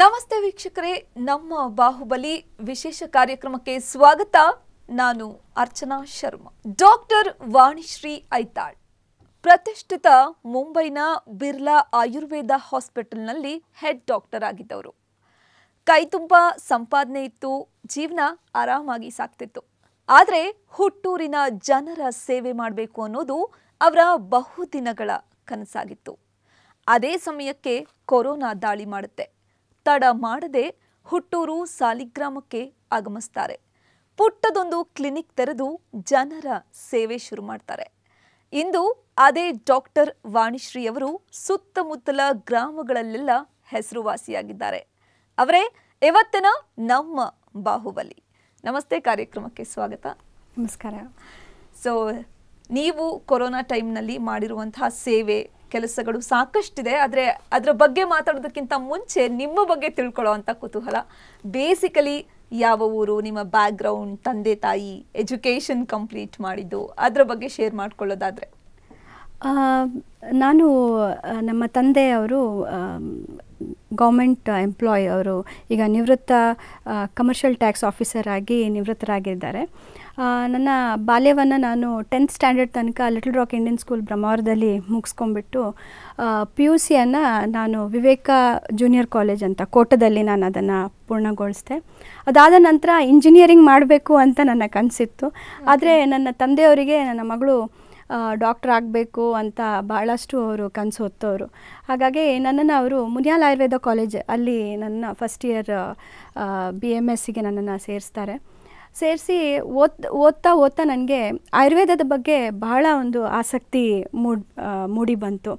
ನಮಸ್ತೆ ವೀಕ್ಷಕರೇ ನಮ್ಮ ಬಾಹುಬಲಿ ವಿಶೇಷ ಕಾರ್ಯಕ್ರಮಕ್ಕೆ ಸ್ವಾಗತ ನಾನು ಅರ್ಚನಾ ಶರ್ಮಾ ಡಾಕ್ಟರ್ ವಾಣಿಶ್ರೀ ಐತಾಳ್ ಪ್ರತಿಷ್ಠಿತ ಮುಂಬೈನ ಬಿರ್ಲಾ ಆಯುರ್ವೇದ ಹಾಸ್ಪಿಟಲ್ನಲ್ಲಿ ಹೆಡ್ ಡಾಕ್ಟರ್ ಆಗಿದ್ದವರು ಕೈತುಂಬ ಸಂಪಾದನೆ ಇತ್ತು ಜೀವನ ಆರಾಮಾಗಿ ಸಾಕ್ತಿತ್ತು ಆದರೆ ಹುಟ್ಟೂರಿನ ಜನರ ಸೇವೆ ಮಾಡಬೇಕು ಅನ್ನೋದು ಅವರ ಬಹುದಿನಗಳ ಕನಸಾಗಿತ್ತು ಅದೇ ಸಮಯಕ್ಕೆ ಕೊರೋನಾ ದಾಳಿ ಮಾಡುತ್ತೆ ತಡ ಮಾಡದೆ ಹುಟ್ಟೂರು ಸಾಲಿಗ್ರಾಮಕ್ಕೆ ಆಗಮಿಸ್ತಾರೆ ಪುಟ್ಟದೊಂದು ಕ್ಲಿನಿಕ್ ತೆರೆದು ಜನರ ಸೇವೆ ಶುರು ಮಾಡ್ತಾರೆ ಇಂದು ಅದೇ ಡಾಕ್ಟರ್ ವಾಣಿಶ್ರೀ ಅವರು ಸುತ್ತಮುತ್ತಲ ಗ್ರಾಮಗಳಲ್ಲೆಲ್ಲ ಹೆಸರುವಾಸಿಯಾಗಿದ್ದಾರೆ ಅವರೇ ಇವತ್ತಿನ ನಮ್ಮ ಬಾಹುಬಲಿ ನಮಸ್ತೆ ಕಾರ್ಯಕ್ರಮಕ್ಕೆ ಸ್ವಾಗತ ನಮಸ್ಕಾರ ಸೊ ನೀವು ಕೊರೋನಾ ಟೈಮ್ನಲ್ಲಿ ಮಾಡಿರುವಂತಹ ಸೇವೆ ಕೆಲಸಗಳು ಸಾಕಷ್ಟಿದೆ ಆದರೆ ಅದರ ಬಗ್ಗೆ ಮಾತಾಡೋದಕ್ಕಿಂತ ಮುಂಚೆ ನಿಮ್ಮ ಬಗ್ಗೆ ತಿಳ್ಕೊಳ್ಳೋ ಕುತೂಹಲ ಬೇಸಿಕಲಿ ಯಾವ ಊರು ನಿಮ್ಮ ಬ್ಯಾಕ್ ಗ್ರೌಂಡ್ ತಂದೆ ತಾಯಿ ಎಜುಕೇಷನ್ ಕಂಪ್ಲೀಟ್ ಮಾಡಿದ್ದು ಅದರ ಬಗ್ಗೆ ಶೇರ್ ಮಾಡ್ಕೊಳ್ಳೋದಾದರೆ ನಾನು ನಮ್ಮ ತಂದೆಯವರು ಗೌರ್ಮೆಂಟ್ ಎಂಪ್ಲಾಯ್ ಅವರು ಈಗ ನಿವೃತ್ತ ಕಮರ್ಷಿಯಲ್ ಟ್ಯಾಕ್ಸ್ ಆಫೀಸರ್ ಆಗಿ ನಿವೃತ್ತರಾಗಿದ್ದಾರೆ ನನ್ನ ಬಾಲ್ಯವನ್ನು ನಾನು ಟೆಂತ್ ಸ್ಟ್ಯಾಂಡರ್ಡ್ ತನಕ ಲಿಟಲ್ ರಾಕ್ ಇಂಡಿಯನ್ ಸ್ಕೂಲ್ ಬ್ರಹ್ಮಾವರದಲ್ಲಿ ಮುಗಿಸ್ಕೊಂಬಿಟ್ಟು ಪಿ ಯು ಸಿಯನ್ನು ನಾನು ವಿವೇಕ ಜೂನಿಯರ್ ಕಾಲೇಜ್ ಅಂತ ಕೋಟದಲ್ಲಿ ನಾನು ಅದನ್ನು ಪೂರ್ಣಗೊಳಿಸಿದೆ ಅದಾದ ನಂತರ ಇಂಜಿನಿಯರಿಂಗ್ ಮಾಡಬೇಕು ಅಂತ ನನ್ನ ಕನಸಿತ್ತು ಆದರೆ ನನ್ನ ತಂದೆಯವರಿಗೆ ನನ್ನ ಮಗಳು ಡಾಕ್ಟರ್ ಆಗಬೇಕು ಅಂತ ಭಾಳಷ್ಟು ಅವರು ಕನಸು ಹೊತ್ತವರು ಹಾಗಾಗಿ ನನ್ನನ್ನು ಅವರು ಮುನಿಯಾಲ್ ಆಯುರ್ವೇದ ಕಾಲೇಜ್ ಅಲ್ಲಿ ನನ್ನ ಫಸ್ಟ್ ಇಯರ್ ಬಿ ಎಮ್ ಎಸ್ಸಿಗೆ ನನ್ನನ್ನು ಸೇರಿಸ್ತಾರೆ ಸೇರಿಸಿ ಓದ್ ಓದ್ತಾ ಓದ್ತಾ ನನಗೆ ಆಯುರ್ವೇದದ ಬಗ್ಗೆ ಬಹಳ ಒಂದು ಆಸಕ್ತಿ ಮೂಡ್ ಮೂಡಿ ಬಂತು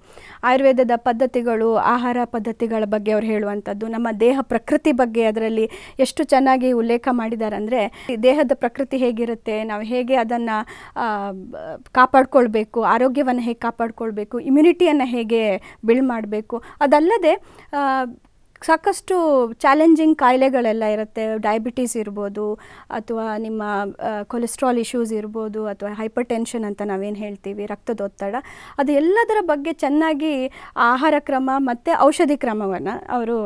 ಆಯುರ್ವೇದದ ಪದ್ಧತಿಗಳು ಆಹಾರ ಪದ್ಧತಿಗಳ ಬಗ್ಗೆ ಅವ್ರು ಹೇಳುವಂಥದ್ದು ನಮ್ಮ ದೇಹ ಪ್ರಕೃತಿ ಬಗ್ಗೆ ಅದರಲ್ಲಿ ಎಷ್ಟು ಚೆನ್ನಾಗಿ ಉಲ್ಲೇಖ ಮಾಡಿದ್ದಾರೆ ಅಂದರೆ ದೇಹದ ಪ್ರಕೃತಿ ಹೇಗಿರುತ್ತೆ ನಾವು ಹೇಗೆ ಅದನ್ನು ಕಾಪಾಡ್ಕೊಳ್ಬೇಕು ಆರೋಗ್ಯವನ್ನು ಹೇಗೆ ಕಾಪಾಡ್ಕೊಳ್ಬೇಕು ಇಮ್ಯುನಿಟಿಯನ್ನು ಹೇಗೆ ಬಿಲ್ಡ್ ಮಾಡಬೇಕು ಅದಲ್ಲದೆ ಸಾಕಷ್ಟು ಚಾಲೆಂಜಿಂಗ್ ಕಾಯಿಲೆಗಳೆಲ್ಲ ಇರುತ್ತೆ ಡಯಾಬಿಟೀಸ್ ಇರ್ಬೋದು ಅಥವಾ ನಿಮ್ಮ ಕೊಲೆಸ್ಟ್ರಾಲ್ ಇಶ್ಯೂಸ್ ಇರ್ಬೋದು ಅಥವಾ ಹೈಪರ್ ಟೆನ್ಷನ್ ಅಂತ ನಾವೇನು ಹೇಳ್ತೀವಿ ರಕ್ತದೊತ್ತಡ ಅದು ಎಲ್ಲದರ ಬಗ್ಗೆ ಚೆನ್ನಾಗಿ ಆಹಾರ ಕ್ರಮ ಮತ್ತು ಔಷಧಿ ಕ್ರಮವನ್ನು ಅವರು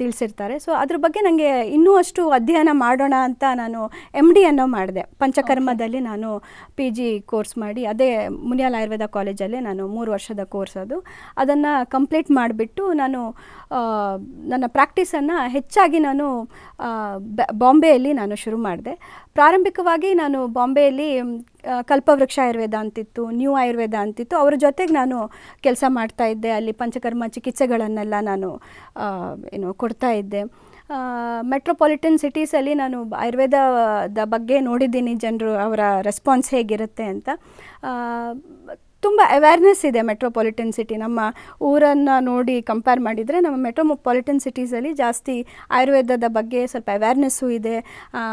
ತಿಳಿಸಿರ್ತಾರೆ ಸೊ ಅದ್ರ ಬಗ್ಗೆ ನನಗೆ ಇನ್ನೂ ಅಷ್ಟು ಅಧ್ಯಯನ ಮಾಡೋಣ ಅಂತ ನಾನು ಎಮ್ ಡಿಯನ್ನು ಮಾಡಿದೆ ಪಂಚಕರ್ಮದಲ್ಲಿ ನಾನು ಪಿ ಜಿ ಕೋರ್ಸ್ ಮಾಡಿ ಅದೇ ಮುನಿಯಾಲ್ ಆಯುರ್ವೇದ ಕಾಲೇಜಲ್ಲೇ ನಾನು ಮೂರು ವರ್ಷದ ಕೋರ್ಸ್ ಅದು ಅದನ್ನು ಕಂಪ್ಲೀಟ್ ಮಾಡಿಬಿಟ್ಟು ನಾನು ನನ್ನ ಪ್ರಾಕ್ಟೀಸನ್ನು ಹೆಚ್ಚಾಗಿ ನಾನು ಬಾಂಬೆಯಲ್ಲಿ ನಾನು ಶುರು ಮಾಡಿದೆ ಪ್ರಾರಂಭಿಕವಾಗಿ ನಾನು ಬಾಂಬೆಯಲ್ಲಿ ಕಲ್ಪವೃಕ್ಷ ಆಯುರ್ವೇದ ಅಂತಿತ್ತು ನ್ಯೂ ಆಯುರ್ವೇದ ಅಂತಿತ್ತು ಅವರ ಜೊತೆಗೆ ನಾನು ಕೆಲಸ ಮಾಡ್ತಾ ಇದ್ದೆ ಅಲ್ಲಿ ಪಂಚಕರ್ಮ ಚಿಕಿತ್ಸೆಗಳನ್ನೆಲ್ಲ ನಾನು ಏನು ಕೊಡ್ತಾ ಇದ್ದೆ ಮೆಟ್ರೋಪಾಲಿಟನ್ ಸಿಟೀಸಲ್ಲಿ ನಾನು ಆಯುರ್ವೇದದ ಬಗ್ಗೆ ನೋಡಿದ್ದೀನಿ ಜನರು ಅವರ ರೆಸ್ಪಾನ್ಸ್ ಹೇಗಿರುತ್ತೆ ಅಂತ ತುಂಬ ಅವೇರ್ನೆಸ್ ಇದೆ ಮೆಟ್ರೋಪಾಲಿಟನ್ ಸಿಟಿ ನಮ್ಮ ಊರನ್ನು ನೋಡಿ ಕಂಪೇರ್ ಮಾಡಿದರೆ ನಮ್ಮ ಮೆಟ್ರೋಪಾಲಿಟನ್ ಸಿಟೀಸಲ್ಲಿ ಜಾಸ್ತಿ ಆಯುರ್ವೇದದ ಬಗ್ಗೆ ಸ್ವಲ್ಪ ಅವೇರ್ನೆಸ್ಸು ಇದೆ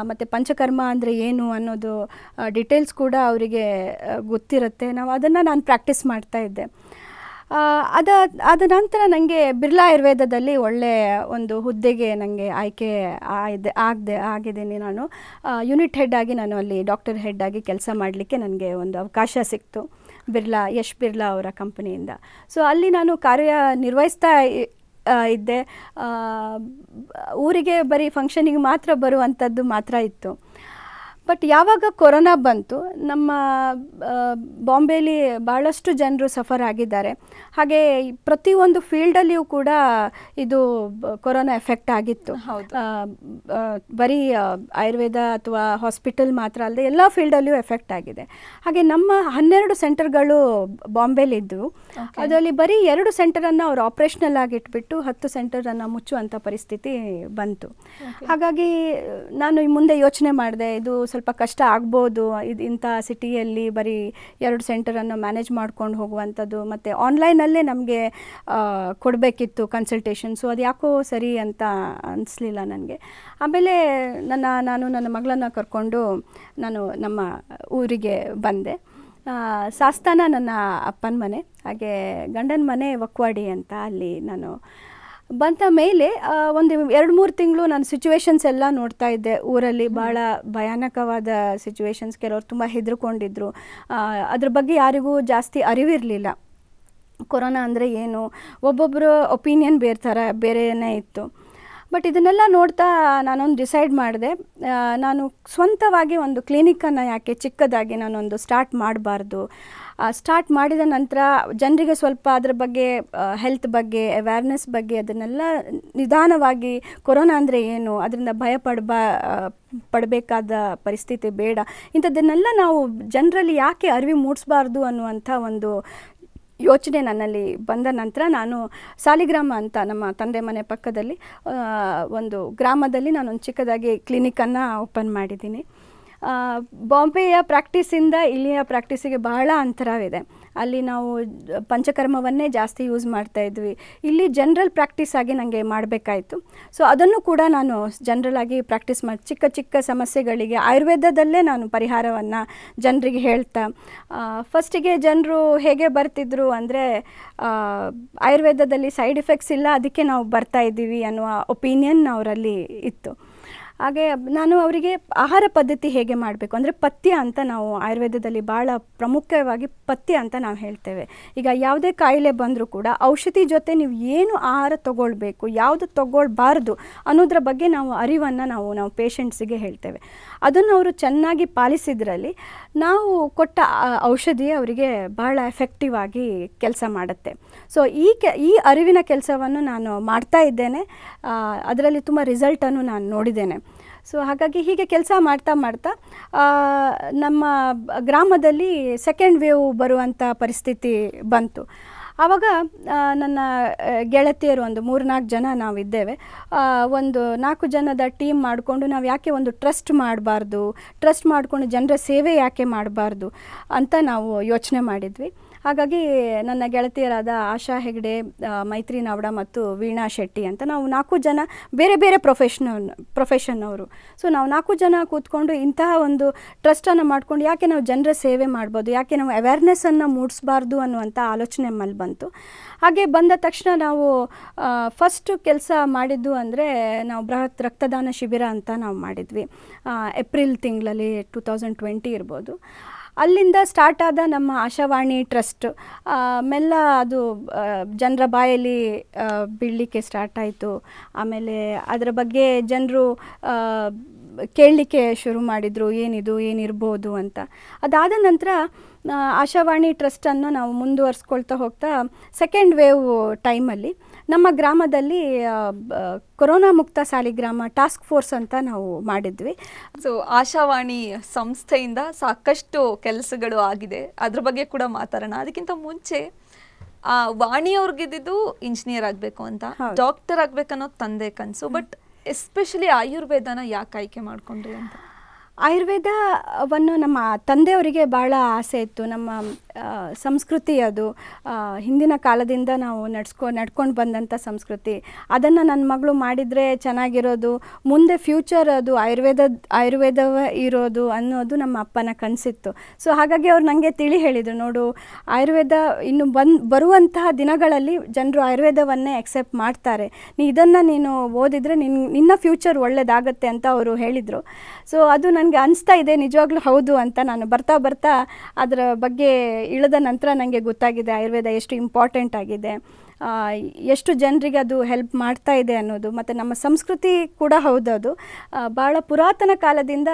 ಮತ್ತು ಪಂಚಕರ್ಮ ಅಂದರೆ ಏನು ಅನ್ನೋದು ಡಿಟೇಲ್ಸ್ ಕೂಡ ಅವರಿಗೆ ಗೊತ್ತಿರುತ್ತೆ ನಾವು ಅದನ್ನು ನಾನು ಪ್ರಾಕ್ಟೀಸ್ ಮಾಡ್ತಾ ಇದ್ದೆ ಅದ ಅದ ನಂತರ ನನಗೆ ಬಿರ್ಲಾ ಆಯುರ್ವೇದದಲ್ಲಿ ಒಳ್ಳೆಯ ಒಂದು ಹುದ್ದೆಗೆ ನನಗೆ ಆಯ್ಕೆ ಆಯ್ದೆ ಆಗದೆ ಆಗಿದ್ದೀನಿ ನಾನು ಯೂನಿಟ್ ಹೆಡ್ ಆಗಿ ನಾನು ಅಲ್ಲಿ ಡಾಕ್ಟರ್ ಹೆಡ್ ಆಗಿ ಕೆಲಸ ಮಾಡಲಿಕ್ಕೆ ನನಗೆ ಒಂದು ಅವಕಾಶ ಸಿಕ್ತು ಬಿರ್ಲಾ ಯಶ್ ಬಿರ್ಲಾ ಅವರ ಕಂಪನಿಯಿಂದ ಸೊ ಅಲ್ಲಿ ನಾನು ಕಾರ್ಯ ನಿರ್ವಹಿಸ್ತಾ ಇದ್ದೆ ಊರಿಗೆ ಬರೀ ಫಂಕ್ಷನಿಗೆ ಮಾತ್ರ ಬರುವಂಥದ್ದು ಮಾತ್ರ ಇತ್ತು ಬಟ್ ಯಾವಾಗ ಕೊರೋನಾ ಬಂತು ನಮ್ಮ ಬಾಂಬೆಲಿ ಭಾಳಷ್ಟು ಜನರು ಸಫರ್ ಆಗಿದ್ದಾರೆ ಹಾಗೆ ಪ್ರತಿಯೊಂದು ಫೀಲ್ಡಲ್ಲಿಯೂ ಕೂಡ ಇದು ಕೊರೋನಾ ಎಫೆಕ್ಟ್ ಆಗಿತ್ತು ಬರೀ ಆಯುರ್ವೇದ ಅಥವಾ ಹಾಸ್ಪಿಟಲ್ ಮಾತ್ರ ಅಲ್ಲದೆ ಎಲ್ಲ ಫೀಲ್ಡಲ್ಲಿಯೂ ಎಫೆಕ್ಟ್ ಆಗಿದೆ ಹಾಗೆ ನಮ್ಮ ಹನ್ನೆರಡು ಸೆಂಟರ್ಗಳು ಬಾಂಬೆಲಿದ್ದವು ಅದರಲ್ಲಿ ಬರೀ ಎರಡು ಸೆಂಟರನ್ನು ಅವರು ಆಪ್ರೇಷನಲ್ ಆಗಿ ಇಟ್ಬಿಟ್ಟು ಹತ್ತು ಸೆಂಟರನ್ನು ಮುಚ್ಚುವಂಥ ಪರಿಸ್ಥಿತಿ ಬಂತು ಹಾಗಾಗಿ ನಾನು ಮುಂದೆ ಯೋಚನೆ ಮಾಡಿದೆ ಇದು ಸ್ವಲ್ಪ ಕಷ್ಟ ಆಗ್ಬೋದು ಇದು ಇಂಥ ಸಿಟಿಯಲ್ಲಿ ಬರೀ ಎರಡು ಸೆಂಟರನ್ನು ಮ್ಯಾನೇಜ್ ಮಾಡ್ಕೊಂಡು ಹೋಗುವಂಥದ್ದು ಮತ್ತು ಆನ್ಲೈನಲ್ಲೇ ನಮಗೆ ಕೊಡಬೇಕಿತ್ತು ಕನ್ಸಲ್ಟೇಷನ್ಸು ಅದು ಯಾಕೋ ಸರಿ ಅಂತ ಅನಿಸ್ಲಿಲ್ಲ ನನಗೆ ಆಮೇಲೆ ನನ್ನ ನಾನು ನನ್ನ ಮಗಳನ್ನು ಕರ್ಕೊಂಡು ನಾನು ನಮ್ಮ ಊರಿಗೆ ಬಂದೆ ಸಾಸ್ತಾನ ನನ್ನ ಅಪ್ಪನ ಮನೆ ಹಾಗೆ ಗಂಡನ ಮನೆ ವಕ್ವಾಡಿ ಅಂತ ಅಲ್ಲಿ ನಾನು ಬಂದ ಮೇಲೆ ಒಂದು ಎರಡು ಮೂರು ತಿಂಗಳು ನಾನು ಸಿಚುವೇಶನ್ಸ್ ಎಲ್ಲ ನೋಡ್ತಾ ಇದ್ದೆ ಊರಲ್ಲಿ ಭಾಳ ಭಯಾನಕವಾದ ಸಿಚುವೇಶನ್ಸ್ ಕೆಲವರು ತುಂಬ ಹೆದರ್ಕೊಂಡಿದ್ರು ಅದ್ರ ಬಗ್ಗೆ ಯಾರಿಗೂ ಜಾಸ್ತಿ ಅರಿವಿರಲಿಲ್ಲ ಕೊರೋನಾ ಅಂದರೆ ಏನು ಒಬ್ಬೊಬ್ಬರು ಒಪಿನಿಯನ್ ಬೇರೆ ಥರ ಬೇರೆಯೇ ಇತ್ತು ಬಟ್ ಇದನ್ನೆಲ್ಲ ನೋಡ್ತಾ ನಾನೊಂದು ಡಿಸೈಡ್ ಮಾಡಿದೆ ನಾನು ಸ್ವಂತವಾಗಿ ಒಂದು ಕ್ಲಿನಿಕನ್ನು ಯಾಕೆ ಚಿಕ್ಕದಾಗಿ ನಾನೊಂದು ಸ್ಟಾರ್ಟ್ ಮಾಡಬಾರ್ದು ಸ್ಟಾರ್ಟ್ ಮಾಡಿದ ನಂತರ ಜನರಿಗೆ ಸ್ವಲ್ಪ ಅದರ ಬಗ್ಗೆ ಹೆಲ್ತ್ ಬಗ್ಗೆ ಅವೇರ್ನೆಸ್ ಬಗ್ಗೆ ಅದನ್ನೆಲ್ಲ ನಿಧಾನವಾಗಿ ಕೊರೋನಾ ಅಂದರೆ ಏನು ಅದರಿಂದ ಭಯ ಪಡಬಾ ಪಡಬೇಕಾದ ಪರಿಸ್ಥಿತಿ ಬೇಡ ಇಂಥದ್ದನ್ನೆಲ್ಲ ನಾವು ಜನರಲ್ಲಿ ಯಾಕೆ ಅರಿವು ಮೂಡಿಸಬಾರ್ದು ಅನ್ನುವಂಥ ಒಂದು ಯೋಚನೆ ನನ್ನಲ್ಲಿ ಬಂದ ನಂತರ ನಾನು ಸಾಲಿಗ್ರಾಮ ಅಂತ ನಮ್ಮ ತಂದೆ ಮನೆ ಪಕ್ಕದಲ್ಲಿ ಒಂದು ಗ್ರಾಮದಲ್ಲಿ ನಾನೊಂದು ಚಿಕ್ಕದಾಗಿ ಕ್ಲಿನಿಕನ್ನು ಓಪನ್ ಮಾಡಿದ್ದೀನಿ ಬಾಂಬೆಯ ಪ್ರಾಕ್ಟೀಸಿಂದ ಇಲ್ಲಿಯ ಪ್ರಾಕ್ಟೀಸಿಗೆ ಬಹಳ ಅಂತರವಿದೆ ಅಲ್ಲಿ ನಾವು ಪಂಚಕರ್ಮವನ್ನೇ ಜಾಸ್ತಿ ಯೂಸ್ ಮಾಡ್ತಾ ಇದ್ವಿ ಇಲ್ಲಿ ಜನರಲ್ ಪ್ರಾಕ್ಟೀಸ್ ಆಗಿ ನನಗೆ ಮಾಡಬೇಕಾಯಿತು ಸೊ ಅದನ್ನು ಕೂಡ ನಾನು ಜನರಲ್ ಆಗಿ ಪ್ರಾಕ್ಟೀಸ್ ಮಾಡಿ ಚಿಕ್ಕ ಚಿಕ್ಕ ಸಮಸ್ಯೆಗಳಿಗೆ ಆಯುರ್ವೇದದಲ್ಲೇ ನಾನು ಪರಿಹಾರವನ್ನು ಜನರಿಗೆ ಹೇಳ್ತಾ ಫಸ್ಟಿಗೆ ಜನರು ಹೇಗೆ ಬರ್ತಿದ್ರು ಅಂದರೆ ಆಯುರ್ವೇದದಲ್ಲಿ ಸೈಡ್ ಎಫೆಕ್ಟ್ಸ್ ಇಲ್ಲ ಅದಕ್ಕೆ ನಾವು ಬರ್ತಾ ಇದ್ದೀವಿ ಅನ್ನುವ ಒಪಿನಿಯನ್ ಅವರಲ್ಲಿ ಇತ್ತು ಹಾಗೆ ನಾನು ಅವರಿಗೆ ಆಹಾರ ಪದ್ಧತಿ ಹೇಗೆ ಮಾಡಬೇಕು ಅಂದರೆ ಪಥ್ಯ ಅಂತ ನಾವು ಆಯುರ್ವೇದದಲ್ಲಿ ಭಾಳ ಪ್ರಮುಖವಾಗಿ ಪಥ್ಯ ಅಂತ ನಾವು ಹೇಳ್ತೇವೆ ಈಗ ಯಾವುದೇ ಕಾಯಿಲೆ ಬಂದರೂ ಕೂಡ ಔಷಧಿ ಜೊತೆ ನೀವು ಏನು ಆಹಾರ ತಗೊಳ್ಬೇಕು ಯಾವುದು ತಗೊಳ್ಬಾರ್ದು ಅನ್ನೋದ್ರ ಬಗ್ಗೆ ನಾವು ಅರಿವನ್ನು ನಾವು ನಾವು ಪೇಷಂಟ್ಸಿಗೆ ಹೇಳ್ತೇವೆ ಅದನ್ನು ಅವರು ಚೆನ್ನಾಗಿ ಪಾಲಿಸಿದ್ರಲ್ಲಿ ನಾವು ಕೊಟ್ಟ ಔಷಧಿ ಅವರಿಗೆ ಬಹಳ ಎಫೆಕ್ಟಿವ್ ಆಗಿ ಕೆಲಸ ಮಾಡುತ್ತೆ ಸೊ ಈ ಕೆ ಈ ಅರಿವಿನ ಕೆಲಸವನ್ನು ನಾನು ಮಾಡ್ತಾ ಇದ್ದೇನೆ ಅದರಲ್ಲಿ ತುಂಬ ರಿಸಲ್ಟನ್ನು ನಾನು ನೋಡಿದ್ದೇನೆ ಸೊ ಹಾಗಾಗಿ ಹೀಗೆ ಕೆಲಸ ಮಾಡ್ತಾ ಮಾಡ್ತಾ ನಮ್ಮ ಗ್ರಾಮದಲ್ಲಿ ಸೆಕೆಂಡ್ ವೇವ್ ಬರುವಂಥ ಪರಿಸ್ಥಿತಿ ಬಂತು ಆವಾಗ ನನ್ನ ಗೆಳತಿಯರು ಒಂದು ಮೂರು ನಾಲ್ಕು ಜನ ನಾವಿದ್ದೇವೆ ಒಂದು ನಾಲ್ಕು ಜನದ ಟೀಮ್ ಮಾಡಿಕೊಂಡು ನಾವು ಯಾಕೆ ಒಂದು ಟ್ರಸ್ಟ್ ಮಾಡಬಾರ್ದು ಟ್ರಸ್ಟ್ ಮಾಡಿಕೊಂಡು ಜನರ ಸೇವೆ ಯಾಕೆ ಮಾಡಬಾರ್ದು ಅಂತ ನಾವು ಯೋಚನೆ ಮಾಡಿದ್ವಿ ಹಾಗಾಗಿ ನನ್ನ ಗೆಳತಿಯರಾದ ಆಶಾ ಹೆಗ್ಡೆ ಮೈತ್ರಿ ನಾವ್ಡ ಮತ್ತು ವೀಣಾ ಶೆಟ್ಟಿ ಅಂತ ನಾವು ನಾಲ್ಕು ಜನ ಬೇರೆ ಬೇರೆ ಪ್ರೊಫೆಷನಲ್ ಪ್ರೊಫೆಷನ್ ಅವರು ಸೊ ನಾವು ನಾಲ್ಕು ಜನ ಕೂತ್ಕೊಂಡು ಇಂತಹ ಒಂದು ಟ್ರಸ್ಟನ್ನು ಮಾಡ್ಕೊಂಡು ಯಾಕೆ ನಾವು ಜನರ ಸೇವೆ ಮಾಡ್ಬೋದು ಯಾಕೆ ನಾವು ಅವೇರ್ನೆಸ್ಸನ್ನು ಮೂಡಿಸ್ಬಾರ್ದು ಅನ್ನುವಂಥ ಆಲೋಚನೆ ಮಲ್ಲಿ ಬಂತು ಹಾಗೆ ಬಂದ ತಕ್ಷಣ ನಾವು ಫಸ್ಟ್ ಕೆಲಸ ಮಾಡಿದ್ದು ಅಂದರೆ ನಾವು ಬೃಹತ್ ರಕ್ತದಾನ ಶಿಬಿರ ಅಂತ ನಾವು ಮಾಡಿದ್ವಿ ಏಪ್ರಿಲ್ ತಿಂಗಳಲ್ಲಿ ಟೂ ತೌಸಂಡ್ ಟ್ವೆಂಟಿ ಇರ್ಬೋದು ಅಲ್ಲಿಂದ ಸ್ಟಾರ್ಟ್ ಆದ ನಮ್ಮ ಆಶಾವಾಣಿ ಟ್ರಸ್ಟ್ ಆಮೇಲೆ ಅದು ಜನರ ಬಾಯಲ್ಲಿ ಬೀಳಲಿಕ್ಕೆ ಸ್ಟಾರ್ಟ್ ಆಯಿತು ಆಮೇಲೆ ಅದರ ಬಗ್ಗೆ ಜನರು ಕೇಳಲಿಕ್ಕೆ ಶುರು ಮಾಡಿದರು ಏನಿದು ಏನಿರ್ಬೋದು ಅಂತ ಅದಾದ ನಂತರ ಆಶಾವಾಣಿ ಟ್ರಸ್ಟನ್ನು ನಾವು ಮುಂದುವರ್ಸ್ಕೊಳ್ತಾ ಹೋಗ್ತಾ ಸೆಕೆಂಡ್ ವೇವ್ ಟೈಮಲ್ಲಿ ನಮ್ಮ ಗ್ರಾಮದಲ್ಲಿ ಕೊರೋನಾ ಮುಕ್ತ ಸಾಲಿಗ್ರಾಮ ಟಾಸ್ಕ್ ಫೋರ್ಸ್ ಅಂತ ನಾವು ಮಾಡಿದ್ವಿ ಸೊ ಆಶಾವಾಣಿ ಸಂಸ್ಥೆಯಿಂದ ಸಾಕಷ್ಟು ಕೆಲಸಗಳು ಆಗಿದೆ ಅದ್ರ ಬಗ್ಗೆ ಕೂಡ ಮಾತಾಡೋಣ ಅದಕ್ಕಿಂತ ಮುಂಚೆ ಆ ವಾಣಿಯವ್ರಿಗಿದ್ದು ಇಂಜಿನಿಯರ್ ಆಗಬೇಕು ಅಂತ ಡಾಕ್ಟರ್ ಅನ್ನೋದು ತಂದೆ ಕನಸು ಬಟ್ ಎಸ್ಪೆಷಲಿ ಆಯುರ್ವೇದನ ಯಾಕೆ ಆಯ್ಕೆ ಮಾಡಿಕೊಂಡ್ರಿ ಅಂತ ಆಯುರ್ವೇದವನ್ನು ನಮ್ಮ ತಂದೆಯವರಿಗೆ ಭಾಳ ಆಸೆ ಇತ್ತು ನಮ್ಮ ಸಂಸ್ಕೃತಿ ಅದು ಹಿಂದಿನ ಕಾಲದಿಂದ ನಾವು ನಡ್ಸ್ಕೊ ನಡ್ಕೊಂಡು ಬಂದಂಥ ಸಂಸ್ಕೃತಿ ಅದನ್ನು ನನ್ನ ಮಗಳು ಮಾಡಿದರೆ ಚೆನ್ನಾಗಿರೋದು ಮುಂದೆ ಫ್ಯೂಚರ್ ಅದು ಆಯುರ್ವೇದ ಆಯುರ್ವೇದವೇ ಇರೋದು ಅನ್ನೋದು ನಮ್ಮ ಅಪ್ಪನ ಕನಸಿತ್ತು ಸೊ ಹಾಗಾಗಿ ಅವ್ರು ನನಗೆ ತಿಳಿ ಹೇಳಿದರು ನೋಡು ಆಯುರ್ವೇದ ಇನ್ನು ಬಂದು ಬರುವಂತಹ ದಿನಗಳಲ್ಲಿ ಜನರು ಆಯುರ್ವೇದವನ್ನೇ ಎಕ್ಸೆಪ್ಟ್ ಮಾಡ್ತಾರೆ ನೀ ಇದನ್ನು ನೀನು ಓದಿದರೆ ನಿನ್ನ ನಿನ್ನ ಫ್ಯೂಚರ್ ಒಳ್ಳೆಯದಾಗತ್ತೆ ಅಂತ ಅವರು ಹೇಳಿದರು ಸೊ ಅದು ನನಗೆ ಅನಿಸ್ತಾ ಇದೆ ನಿಜವಾಗ್ಲೂ ಹೌದು ಅಂತ ನಾನು ಬರ್ತಾ ಬರ್ತಾ ಅದರ ಬಗ್ಗೆ ಇಳಿದ ನಂತರ ನನಗೆ ಗೊತ್ತಾಗಿದೆ ಆಯುರ್ವೇದ ಎಷ್ಟು ಇಂಪಾರ್ಟೆಂಟ್ ಆಗಿದೆ ಎಷ್ಟು ಜನರಿಗೆ ಅದು ಹೆಲ್ಪ್ ಮಾಡ್ತಾ ಇದೆ ಅನ್ನೋದು ಮತ್ತು ನಮ್ಮ ಸಂಸ್ಕೃತಿ ಕೂಡ ಹೌದದು ಭಾಳ ಪುರಾತನ ಕಾಲದಿಂದ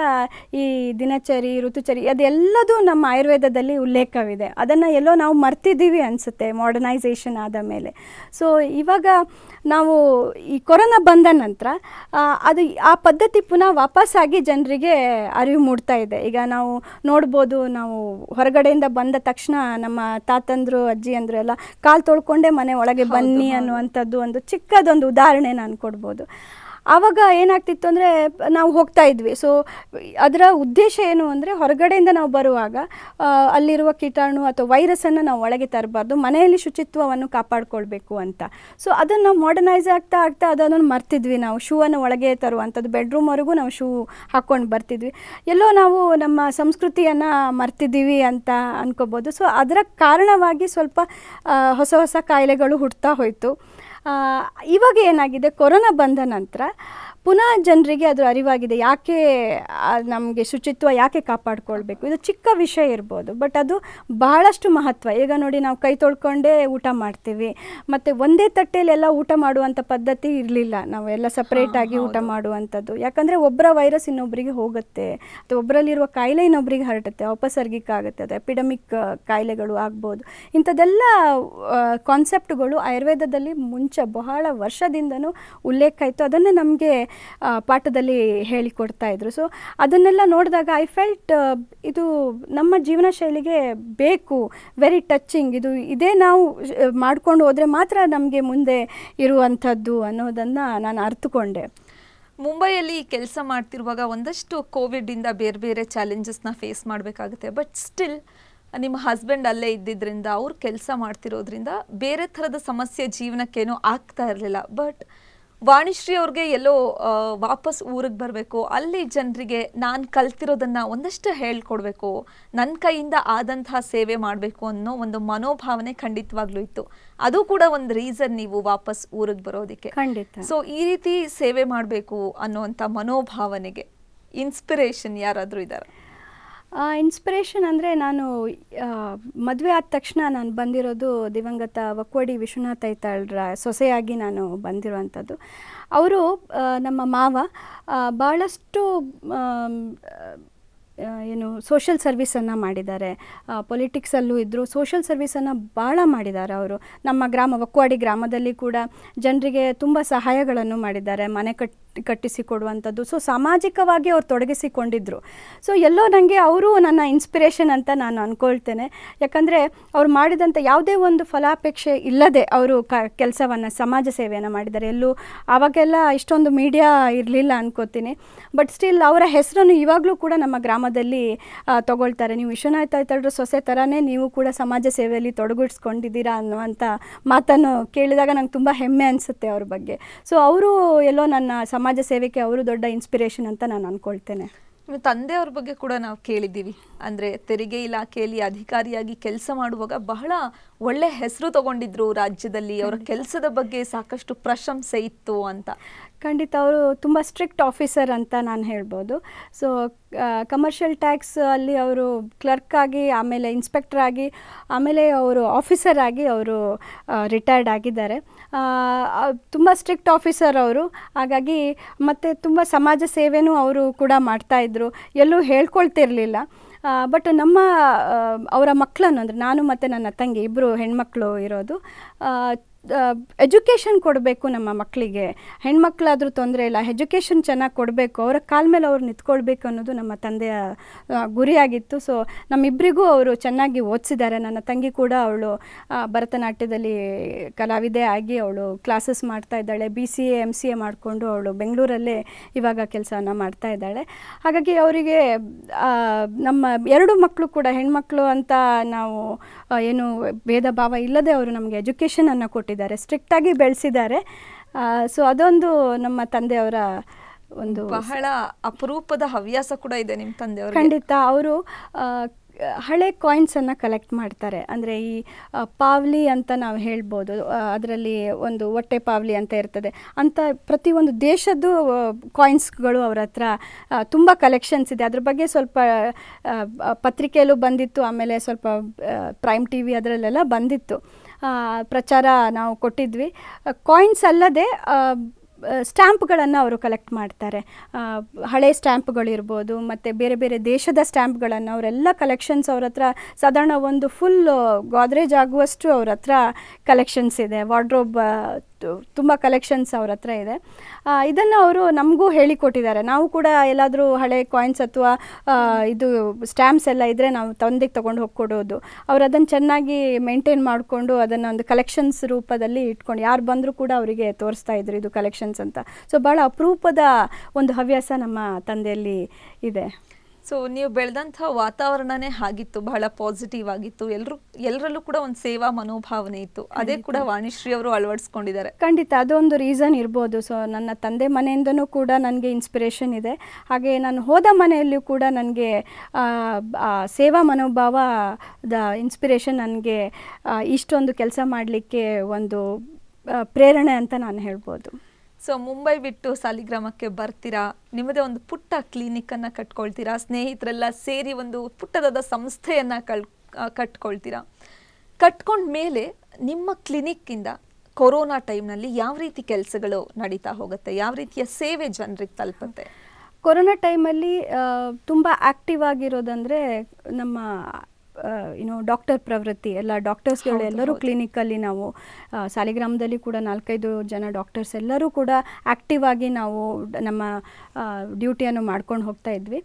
ಈ ದಿನಚರಿ ಋತುಚರಿ ಅದೆಲ್ಲದೂ ನಮ್ಮ ಆಯುರ್ವೇದದಲ್ಲಿ ಉಲ್ಲೇಖವಿದೆ ಅದನ್ನು ಎಲ್ಲೋ ನಾವು ಮರ್ತಿದ್ದೀವಿ ಅನಿಸುತ್ತೆ ಮಾಡರ್ನೈಸೇಷನ್ ಆದ ಮೇಲೆ ಸೊ ಇವಾಗ ನಾವು ಈ ಕೊರೋನಾ ಬಂದ ನಂತರ ಅದು ಆ ಪದ್ಧತಿ ಪುನಃ ವಾಪಸ್ಸಾಗಿ ಜನರಿಗೆ ಅರಿವು ಮೂಡ್ತಾ ಇದೆ ಈಗ ನಾವು ನೋಡ್ಬೋದು ನಾವು ಹೊರಗಡೆಯಿಂದ ಬಂದ ತಕ್ಷಣ ನಮ್ಮ ತಾತಂದ್ರು ಅಜ್ಜಿ ಅಂದರು ಎಲ್ಲ ಕಾಲು ತೊಳ್ಕೊಂಡೇ ಮನೆ ಒಳಗೆ ಹಾಗೆ ಬನ್ನಿ ಅನ್ನುವಂಥದ್ದು ಒಂದು ಚಿಕ್ಕದೊಂದು ಉದಾಹರಣೆ ನಾನು ಕೊಡ್ಬೋದು ಆವಾಗ ಏನಾಗ್ತಿತ್ತು ಅಂದರೆ ನಾವು ಹೋಗ್ತಾ ಇದ್ವಿ ಸೊ ಅದರ ಉದ್ದೇಶ ಏನು ಅಂದರೆ ಹೊರಗಡೆಯಿಂದ ನಾವು ಬರುವಾಗ ಅಲ್ಲಿರುವ ಕೀಟಾಣು ಅಥವಾ ವೈರಸನ್ನು ನಾವು ಒಳಗೆ ತರಬಾರ್ದು ಮನೆಯಲ್ಲಿ ಶುಚಿತ್ವವನ್ನು ಕಾಪಾಡಿಕೊಳ್ಬೇಕು ಅಂತ ಸೊ ಅದನ್ನು ನಾವು ಮಾಡರ್ನೈಸ್ ಆಗ್ತಾ ಆಗ್ತಾ ಅದನ್ನು ಮರ್ತಿದ್ವಿ ನಾವು ಶೂವನ್ನು ಒಳಗೆ ತರುವಂಥದ್ದು ಬೆಡ್ರೂಮ್ವರೆಗೂ ನಾವು ಶೂ ಹಾಕ್ಕೊಂಡು ಬರ್ತಿದ್ವಿ ಎಲ್ಲೋ ನಾವು ನಮ್ಮ ಸಂಸ್ಕೃತಿಯನ್ನು ಮರ್ತಿದ್ದೀವಿ ಅಂತ ಅನ್ಕೋಬೋದು ಸೊ ಅದರ ಕಾರಣವಾಗಿ ಸ್ವಲ್ಪ ಹೊಸ ಹೊಸ ಕಾಯಿಲೆಗಳು ಹುಡ್ತಾ ಹೋಯಿತು ಇವಾಗ ಏನಾಗಿದೆ ಕೊರೋನಾ ಬಂದ ನಂತರ ಪುನಃ ಜನರಿಗೆ ಅದು ಅರಿವಾಗಿದೆ ಯಾಕೆ ನಮಗೆ ಶುಚಿತ್ವ ಯಾಕೆ ಕಾಪಾಡ್ಕೊಳ್ಬೇಕು ಇದು ಚಿಕ್ಕ ವಿಷಯ ಇರ್ಬೋದು ಬಟ್ ಅದು ಬಹಳಷ್ಟು ಮಹತ್ವ ಈಗ ನೋಡಿ ನಾವು ಕೈ ತೊಳ್ಕೊಂಡೇ ಊಟ ಮಾಡ್ತೀವಿ ಮತ್ತು ಒಂದೇ ತಟ್ಟೆಯಲ್ಲಿ ಎಲ್ಲ ಊಟ ಮಾಡುವಂಥ ಪದ್ಧತಿ ಇರಲಿಲ್ಲ ನಾವು ಎಲ್ಲ ಸಪ್ರೇಟಾಗಿ ಊಟ ಮಾಡುವಂಥದ್ದು ಯಾಕಂದರೆ ಒಬ್ಬರ ವೈರಸ್ ಇನ್ನೊಬ್ಬರಿಗೆ ಹೋಗುತ್ತೆ ಅಥವಾ ಒಬ್ಬರಲ್ಲಿರುವ ಕಾಯಿಲೆ ಇನ್ನೊಬ್ಬರಿಗೆ ಹರಡುತ್ತೆ ಔಪಸರ್ಗಿಕ ಆಗುತ್ತೆ ಅದು ಎಪಿಡೆಮಿಕ್ ಕಾಯಿಲೆಗಳು ಆಗ್ಬೋದು ಇಂಥದ್ದೆಲ್ಲ ಕಾನ್ಸೆಪ್ಟ್ಗಳು ಆಯುರ್ವೇದದಲ್ಲಿ ಮುಂಚೆ ಬಹಳ ವರ್ಷದಿಂದನೂ ಉಲ್ಲೇಖ ಇತ್ತು ಅದನ್ನು ನಮಗೆ ಪಾಠದಲ್ಲಿ ಹೇಳಿಕೊಡ್ತಾ ಇದ್ರು ಸೊ ಅದನ್ನೆಲ್ಲ ನೋಡಿದಾಗ ಐ ಫೆಲ್ಟ್ ಇದು ನಮ್ಮ ಜೀವನ ಶೈಲಿಗೆ ಬೇಕು ವೆರಿ ಟಚ್ಚಿಂಗ್ ಇದು ಇದೇ ನಾವು ಮಾಡ್ಕೊಂಡು ಹೋದರೆ ಮಾತ್ರ ನಮಗೆ ಮುಂದೆ ಇರುವಂಥದ್ದು ಅನ್ನೋದನ್ನು ನಾನು ಅರ್ಥಕೊಂಡೆ ಮುಂಬೈಯಲ್ಲಿ ಕೆಲಸ ಮಾಡ್ತಿರುವಾಗ ಒಂದಷ್ಟು ಕೋವಿಡಿಂದ ಬೇರೆ ಬೇರೆ ಚಾಲೆಂಜಸ್ನ ಫೇಸ್ ಮಾಡಬೇಕಾಗುತ್ತೆ ಬಟ್ ಸ್ಟಿಲ್ ನಿಮ್ಮ ಹಸ್ಬೆಂಡ್ ಅಲ್ಲೇ ಇದ್ದಿದ್ದರಿಂದ ಅವ್ರು ಕೆಲಸ ಮಾಡ್ತಿರೋದ್ರಿಂದ ಬೇರೆ ಥರದ ಸಮಸ್ಯೆ ಜೀವನಕ್ಕೇನೂ ಆಗ್ತಾ ಇರಲಿಲ್ಲ ಬಟ್ ವಾಣಿಶ್ರೀ ಅವ್ರಿಗೆ ಎಲ್ಲೋ ವಾಪಸ್ ಊರಿಗೆ ಬರಬೇಕು ಅಲ್ಲಿ ಜನರಿಗೆ ನಾನು ಕಲ್ತಿರೋದನ್ನು ಒಂದಷ್ಟು ಹೇಳ್ಕೊಡ್ಬೇಕು ನನ್ನ ಕೈಯಿಂದ ಆದಂತಹ ಸೇವೆ ಮಾಡಬೇಕು ಅನ್ನೋ ಒಂದು ಮನೋಭಾವನೆ ಖಂಡಿತವಾಗ್ಲೂ ಇತ್ತು ಅದು ಕೂಡ ಒಂದು ರೀಸನ್ ನೀವು ವಾಪಸ್ ಊರಿಗೆ ಬರೋದಕ್ಕೆ ಖಂಡಿತ ಸೊ ಈ ರೀತಿ ಸೇವೆ ಮಾಡಬೇಕು ಅನ್ನುವಂಥ ಮನೋಭಾವನೆಗೆ ಇನ್ಸ್ಪಿರೇಷನ್ ಯಾರಾದರೂ ಇದ್ದಾರೆ ಇನ್ಸ್ಪಿರೇಷನ್ ಅಂದರೆ ನಾನು ಮದುವೆ ಆದ ತಕ್ಷಣ ನಾನು ಬಂದಿರೋದು ದಿವಂಗತ ವಕ್ವಾಡಿ ವಿಶ್ವನಾಥ ಐತಾಳ್ರ ಸೊಸೆಯಾಗಿ ನಾನು ಬಂದಿರುವಂಥದ್ದು ಅವರು ನಮ್ಮ ಮಾವ ಭಾಳಷ್ಟು ಏನು ಸೋಷಲ್ ಸರ್ವಿಸನ್ನು ಮಾಡಿದ್ದಾರೆ ಪೊಲಿಟಿಕ್ಸಲ್ಲೂ ಇದ್ದರು ಸೋಷಲ್ ಸರ್ವಿಸನ್ನು ಭಾಳ ಮಾಡಿದ್ದಾರೆ ಅವರು ನಮ್ಮ ಗ್ರಾಮ ವಕ್ವಾಡಿ ಗ್ರಾಮದಲ್ಲಿ ಕೂಡ ಜನರಿಗೆ ತುಂಬ ಸಹಾಯಗಳನ್ನು ಮಾಡಿದ್ದಾರೆ ಮನೆ ಕಟ್ಟ ಕಟ್ಟಿಸಿಕೊಡುವಂಥದ್ದು ಸೊ ಸಾಮಾಜಿಕವಾಗಿ ಅವ್ರು ತೊಡಗಿಸಿಕೊಂಡಿದ್ದರು ಸೊ ಎಲ್ಲೋ ನನಗೆ ಅವರು ನನ್ನ ಇನ್ಸ್ಪಿರೇಷನ್ ಅಂತ ನಾನು ಅಂದ್ಕೊಳ್ತೇನೆ ಯಾಕಂದರೆ ಅವ್ರು ಮಾಡಿದಂಥ ಯಾವುದೇ ಒಂದು ಫಲಾಪೇಕ್ಷೆ ಇಲ್ಲದೆ ಅವರು ಕ ಕೆಲಸವನ್ನು ಸಮಾಜ ಸೇವೆಯನ್ನು ಮಾಡಿದ್ದಾರೆ ಎಲ್ಲೂ ಆವಾಗೆಲ್ಲ ಇಷ್ಟೊಂದು ಮೀಡಿಯಾ ಇರಲಿಲ್ಲ ಅಂದ್ಕೋತೀನಿ ಬಟ್ ಸ್ಟಿಲ್ ಅವರ ಹೆಸರನ್ನು ಇವಾಗಲೂ ಕೂಡ ನಮ್ಮ ಗ್ರಾಮದಲ್ಲಿ ತೊಗೊಳ್ತಾರೆ ನೀವು ವಿಶ್ವನಾಥ ಐತಾಳ್ರ ಸೊಸೆ ಥರನೇ ನೀವು ಕೂಡ ಸಮಾಜ ಸೇವೆಯಲ್ಲಿ ತೊಡಗಿಸ್ಕೊಂಡಿದ್ದೀರಾ ಅನ್ನುವಂಥ ಮಾತನ್ನು ಕೇಳಿದಾಗ ನಂಗೆ ತುಂಬ ಹೆಮ್ಮೆ ಅನಿಸುತ್ತೆ ಅವ್ರ ಬಗ್ಗೆ ಸೊ ಅವರು ಎಲ್ಲೋ ನನ್ನ ಸಮಾಜ ಸಮಾಜ ಸೇವೆಗೆ ಅವರು ದೊಡ್ಡ ಇನ್ಸ್ಪಿರೇಷನ್ ಅಂತ ನಾನು ಅಂದ್ಕೊಳ್ತೇನೆ ತಂದೆಯವ್ರ ಬಗ್ಗೆ ಕೂಡ ನಾವು ಕೇಳಿದ್ದೀವಿ ಅಂದರೆ ತೆರಿಗೆ ಇಲಾಖೆಯಲ್ಲಿ ಅಧಿಕಾರಿಯಾಗಿ ಕೆಲಸ ಮಾಡುವಾಗ ಬಹಳ ಒಳ್ಳೆ ಹೆಸರು ತಗೊಂಡಿದ್ರು ರಾಜ್ಯದಲ್ಲಿ ಅವರ ಕೆಲಸದ ಬಗ್ಗೆ ಸಾಕಷ್ಟು ಪ್ರಶಂಸೆ ಇತ್ತು ಅಂತ ಖಂಡಿತ ಅವರು ತುಂಬ ಸ್ಟ್ರಿಕ್ಟ್ ಆಫೀಸರ್ ಅಂತ ನಾನು ಹೇಳ್ಬೋದು ಸೊ ಕಮರ್ಷಿಯಲ್ ಟ್ಯಾಕ್ಸ್ ಅಲ್ಲಿ ಅವರು ಕ್ಲರ್ಕ್ ಆಗಿ ಆಮೇಲೆ ಇನ್ಸ್ಪೆಕ್ಟರ್ ಆಗಿ ಆಮೇಲೆ ಅವರು ಆಫೀಸರ್ ಆಗಿ ಅವರು ರಿಟೈರ್ಡ್ ಆಗಿದ್ದಾರೆ ತುಂಬ ಸ್ಟ್ರಿಕ್ಟ್ ಆಫೀಸರ್ ಅವರು ಹಾಗಾಗಿ ಮತ್ತು ತುಂಬ ಸಮಾಜ ಸೇವೆನೂ ಅವರು ಕೂಡ ಮಾಡ್ತಾಯಿದ್ರು ಎಲ್ಲೂ ಹೇಳ್ಕೊಳ್ತಿರ್ಲಿಲ್ಲ ಬಟ್ ನಮ್ಮ ಅವರ ಮಕ್ಕಳನ್ನು ಅಂದರೆ ನಾನು ಮತ್ತು ನನ್ನ ತಂಗಿ ಇಬ್ಬರು ಹೆಣ್ಮಕ್ಳು ಇರೋದು ಎಜುಕೇಷನ್ ಕೊಡಬೇಕು ನಮ್ಮ ಮಕ್ಕಳಿಗೆ ಹೆಣ್ಮಕ್ಳಾದರೂ ತೊಂದರೆ ಇಲ್ಲ ಎಜುಕೇಷನ್ ಚೆನ್ನಾಗಿ ಕೊಡಬೇಕು ಅವರ ಕಾಲ ಮೇಲೆ ಅವ್ರು ನಿಂತ್ಕೊಳ್ಬೇಕು ಅನ್ನೋದು ನಮ್ಮ ತಂದೆಯ ಗುರಿಯಾಗಿತ್ತು ಸೊ ನಮ್ಮಿಬ್ಬರಿಗೂ ಅವರು ಚೆನ್ನಾಗಿ ಓದಿಸಿದ್ದಾರೆ ನನ್ನ ತಂಗಿ ಕೂಡ ಅವಳು ಭರತನಾಟ್ಯದಲ್ಲಿ ಕಲಾವಿದೆ ಆಗಿ ಅವಳು ಕ್ಲಾಸಸ್ ಮಾಡ್ತಾ ಇದ್ದಾಳೆ B C A M C A ಮಾಡಿಕೊಂಡು ಅವಳು ಬೆಂಗಳೂರಲ್ಲೇ ಇವಾಗ ಕೆಲಸವನ್ನು ಮಾಡ್ತಾ ಇದ್ದಾಳೆ ಹಾಗಾಗಿ ಅವರಿಗೆ ನಮ್ಮ ಎರಡು ಮಕ್ಕಳು ಕೂಡ ಹೆಣ್ಮಕ್ಳು ಅಂತ ನಾವು ಏನು ಭೇದ ಭಾವ ಇಲ್ಲದೆ ಅವರು ನಮಗೆ ಎಜುಕೇಷನನ್ನು ಕೊಟ್ಟಿದ್ದಾರೆ ಇದ್ದಾರೆ ಸ್ಟ್ರಿಕ್ಟಾಗಿ ಬೆಳೆಸಿದ್ದಾರೆ ಸೊ ಅದೊಂದು ನಮ್ಮ ತಂದೆಯವರ ಒಂದು ಬಹಳ ಅಪರೂಪದ ಹವ್ಯಾಸ ಕೂಡ ಇದೆ ನಿಮ್ಮ ತಂದೆಯವರು ಖಂಡಿತ ಅವರು ಹಳೆ ಕಾಯಿನ್ಸನ್ನು ಕಲೆಕ್ಟ್ ಮಾಡ್ತಾರೆ ಅಂದರೆ ಈ ಪಾವ್ಲಿ ಅಂತ ನಾವು ಹೇಳ್ಬೋದು ಅದರಲ್ಲಿ ಒಂದು ಹೊಟ್ಟೆ ಪಾವ್ಲಿ ಅಂತ ಇರ್ತದೆ ಅಂತ ಪ್ರತಿಯೊಂದು ದೇಶದ್ದು ಕಾಯಿನ್ಸ್ಗಳು ಅವ್ರ ಹತ್ರ ತುಂಬ ಕಲೆಕ್ಷನ್ಸ್ ಇದೆ ಅದ್ರ ಬಗ್ಗೆ ಸ್ವಲ್ಪ ಪತ್ರಿಕೆಯಲ್ಲೂ ಬಂದಿತ್ತು ಆಮೇಲೆ ಸ್ವಲ್ಪ ಪ್ರೈಮ್ ಟಿ ಅದರಲ್ಲೆಲ್ಲ ಬಂದಿತ್ತು ಪ್ರಚಾರ ನಾವು ಕೊಟ್ಟಿದ್ವಿ ಕಾಯಿನ್ಸ್ ಅಲ್ಲದೆ ಸ್ಟ್ಯಾಂಪ್ಗಳನ್ನು ಅವರು ಕಲೆಕ್ಟ್ ಮಾಡ್ತಾರೆ ಹಳೆ ಸ್ಟ್ಯಾಂಪ್ಗಳಿರ್ಬೋದು ಮತ್ತು ಬೇರೆ ಬೇರೆ ದೇಶದ ಸ್ಟ್ಯಾಂಪ್ಗಳನ್ನು ಅವರೆಲ್ಲ ಕಲೆಕ್ಷನ್ಸ್ ಅವ್ರ ಹತ್ರ ಸಾಧಾರಣ ಒಂದು ಫುಲ್ ಗೋದ್ರೇಜ್ ಆಗುವಷ್ಟು ಅವ್ರ ಹತ್ರ ಕಲೆಕ್ಷನ್ಸ್ ಇದೆ ವಾರ್ಡ್ರೋಬ್ ತುಂಬ ಕಲೆಕ್ಷನ್ಸ್ ಅವ್ರ ಹತ್ರ ಇದೆ ಇದನ್ನು ಅವರು ನಮಗೂ ಹೇಳಿಕೊಟ್ಟಿದ್ದಾರೆ ನಾವು ಕೂಡ ಎಲ್ಲಾದರೂ ಹಳೆ ಕಾಯಿನ್ಸ್ ಅಥವಾ ಇದು ಸ್ಟ್ಯಾಂಪ್ಸ್ ಎಲ್ಲ ಇದ್ದರೆ ನಾವು ತಂದೆಗೆ ತೊಗೊಂಡು ಹೋಗಿ ಕೊಡೋದು ಅವ್ರು ಅದನ್ನು ಚೆನ್ನಾಗಿ ಮೇಂಟೈನ್ ಮಾಡಿಕೊಂಡು ಅದನ್ನು ಒಂದು ಕಲೆಕ್ಷನ್ಸ್ ರೂಪದಲ್ಲಿ ಇಟ್ಕೊಂಡು ಯಾರು ಬಂದರೂ ಕೂಡ ಅವರಿಗೆ ತೋರಿಸ್ತಾ ಇದ್ರು ಇದು ಕಲೆಕ್ಷನ್ಸ್ ಅಂತ ಸೊ ಭಾಳ ಅಪರೂಪದ ಒಂದು ಹವ್ಯಾಸ ನಮ್ಮ ತಂದೆಯಲ್ಲಿ ಇದೆ ಸೊ ನೀವು ಬೆಳೆದಂಥ ವಾತಾವರಣವೇ ಆಗಿತ್ತು ಬಹಳ ಪಾಸಿಟಿವ್ ಆಗಿತ್ತು ಎಲ್ಲರೂ ಎಲ್ಲರಲ್ಲೂ ಕೂಡ ಒಂದು ಸೇವಾ ಮನೋಭಾವನೆ ಇತ್ತು ಅದೇ ಕೂಡ ವಾಣಿಶ್ರೀ ಅವರು ಅಳವಡಿಸ್ಕೊಂಡಿದ್ದಾರೆ ಖಂಡಿತ ಅದೊಂದು ರೀಸನ್ ಇರ್ಬೋದು ಸೊ ನನ್ನ ತಂದೆ ಮನೆಯಿಂದನೂ ಕೂಡ ನನಗೆ ಇನ್ಸ್ಪಿರೇಷನ್ ಇದೆ ಹಾಗೆ ನಾನು ಹೋದ ಮನೆಯಲ್ಲೂ ಕೂಡ ನನಗೆ ಸೇವಾ ಮನೋಭಾವ ದ ಇನ್ಸ್ಪಿರೇಷನ್ ನನಗೆ ಇಷ್ಟೊಂದು ಕೆಲಸ ಮಾಡಲಿಕ್ಕೆ ಒಂದು ಪ್ರೇರಣೆ ಅಂತ ನಾನು ಹೇಳ್ಬೋದು ಸೊ ಮುಂಬೈ ಬಿಟ್ಟು ಸಾಲಿಗ್ರಾಮಕ್ಕೆ ಬರ್ತೀರಾ ನಿಮ್ಮದೇ ಒಂದು ಪುಟ್ಟ ಕ್ಲಿನಿಕ್ ಕ್ಲಿನಿಕನ್ನು ಕಟ್ಕೊಳ್ತೀರಾ ಸ್ನೇಹಿತರೆಲ್ಲ ಸೇರಿ ಒಂದು ಪುಟ್ಟದಾದ ಸಂಸ್ಥೆಯನ್ನು ಕಳ್ ಕಟ್ಕೊಳ್ತೀರಾ ಕಟ್ಕೊಂಡ ಮೇಲೆ ನಿಮ್ಮ ಕ್ಲಿನಿಕ್ಕಿಂದ ಕೊರೋನಾ ಟೈಮ್ನಲ್ಲಿ ಯಾವ ರೀತಿ ಕೆಲಸಗಳು ನಡೀತಾ ಹೋಗುತ್ತೆ ಯಾವ ರೀತಿಯ ಸೇವೆ ಜನರಿಗೆ ತಲುಪುತ್ತೆ ಕೊರೋನಾ ಟೈಮಲ್ಲಿ ತುಂಬ ಆ್ಯಕ್ಟಿವ್ ಆಗಿರೋದಂದರೆ ನಮ್ಮ ಏನೋ ಡಾಕ್ಟರ್ ಪ್ರವೃತ್ತಿ ಎಲ್ಲ ಡಾಕ್ಟರ್ಸ್ಗಳು ಎಲ್ಲರೂ ಕ್ಲಿನಿಕಲ್ಲಿ ನಾವು ಸಾಲಿಗ್ರಾಮದಲ್ಲಿ ಕೂಡ ನಾಲ್ಕೈದು ಜನ ಡಾಕ್ಟರ್ಸ್ ಎಲ್ಲರೂ ಕೂಡ ಆ್ಯಕ್ಟಿವ್ ಆಗಿ ನಾವು ನಮ್ಮ ಡ್ಯೂಟಿಯನ್ನು ಮಾಡ್ಕೊಂಡು ಹೋಗ್ತಾ ಇದ್ವಿ